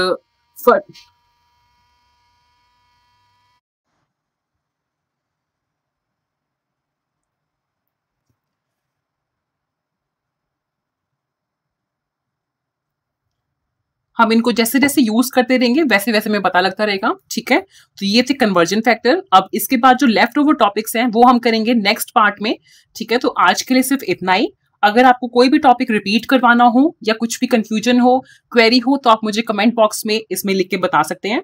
Speaker 1: हम इनको जैसे जैसे यूज करते रहेंगे वैसे वैसे में पता लगता रहेगा ठीक है तो ये थे कन्वर्जन फैक्टर अब इसके बाद जो लेफ्ट ओवर टॉपिक्स हैं वो हम करेंगे नेक्स्ट पार्ट में ठीक है तो आज के लिए सिर्फ इतना ही अगर आपको कोई भी टॉपिक रिपीट करवाना हो या कुछ भी कंफ्यूजन हो क्वेरी हो तो आप मुझे कमेंट बॉक्स में इसमें लिख के बता सकते हैं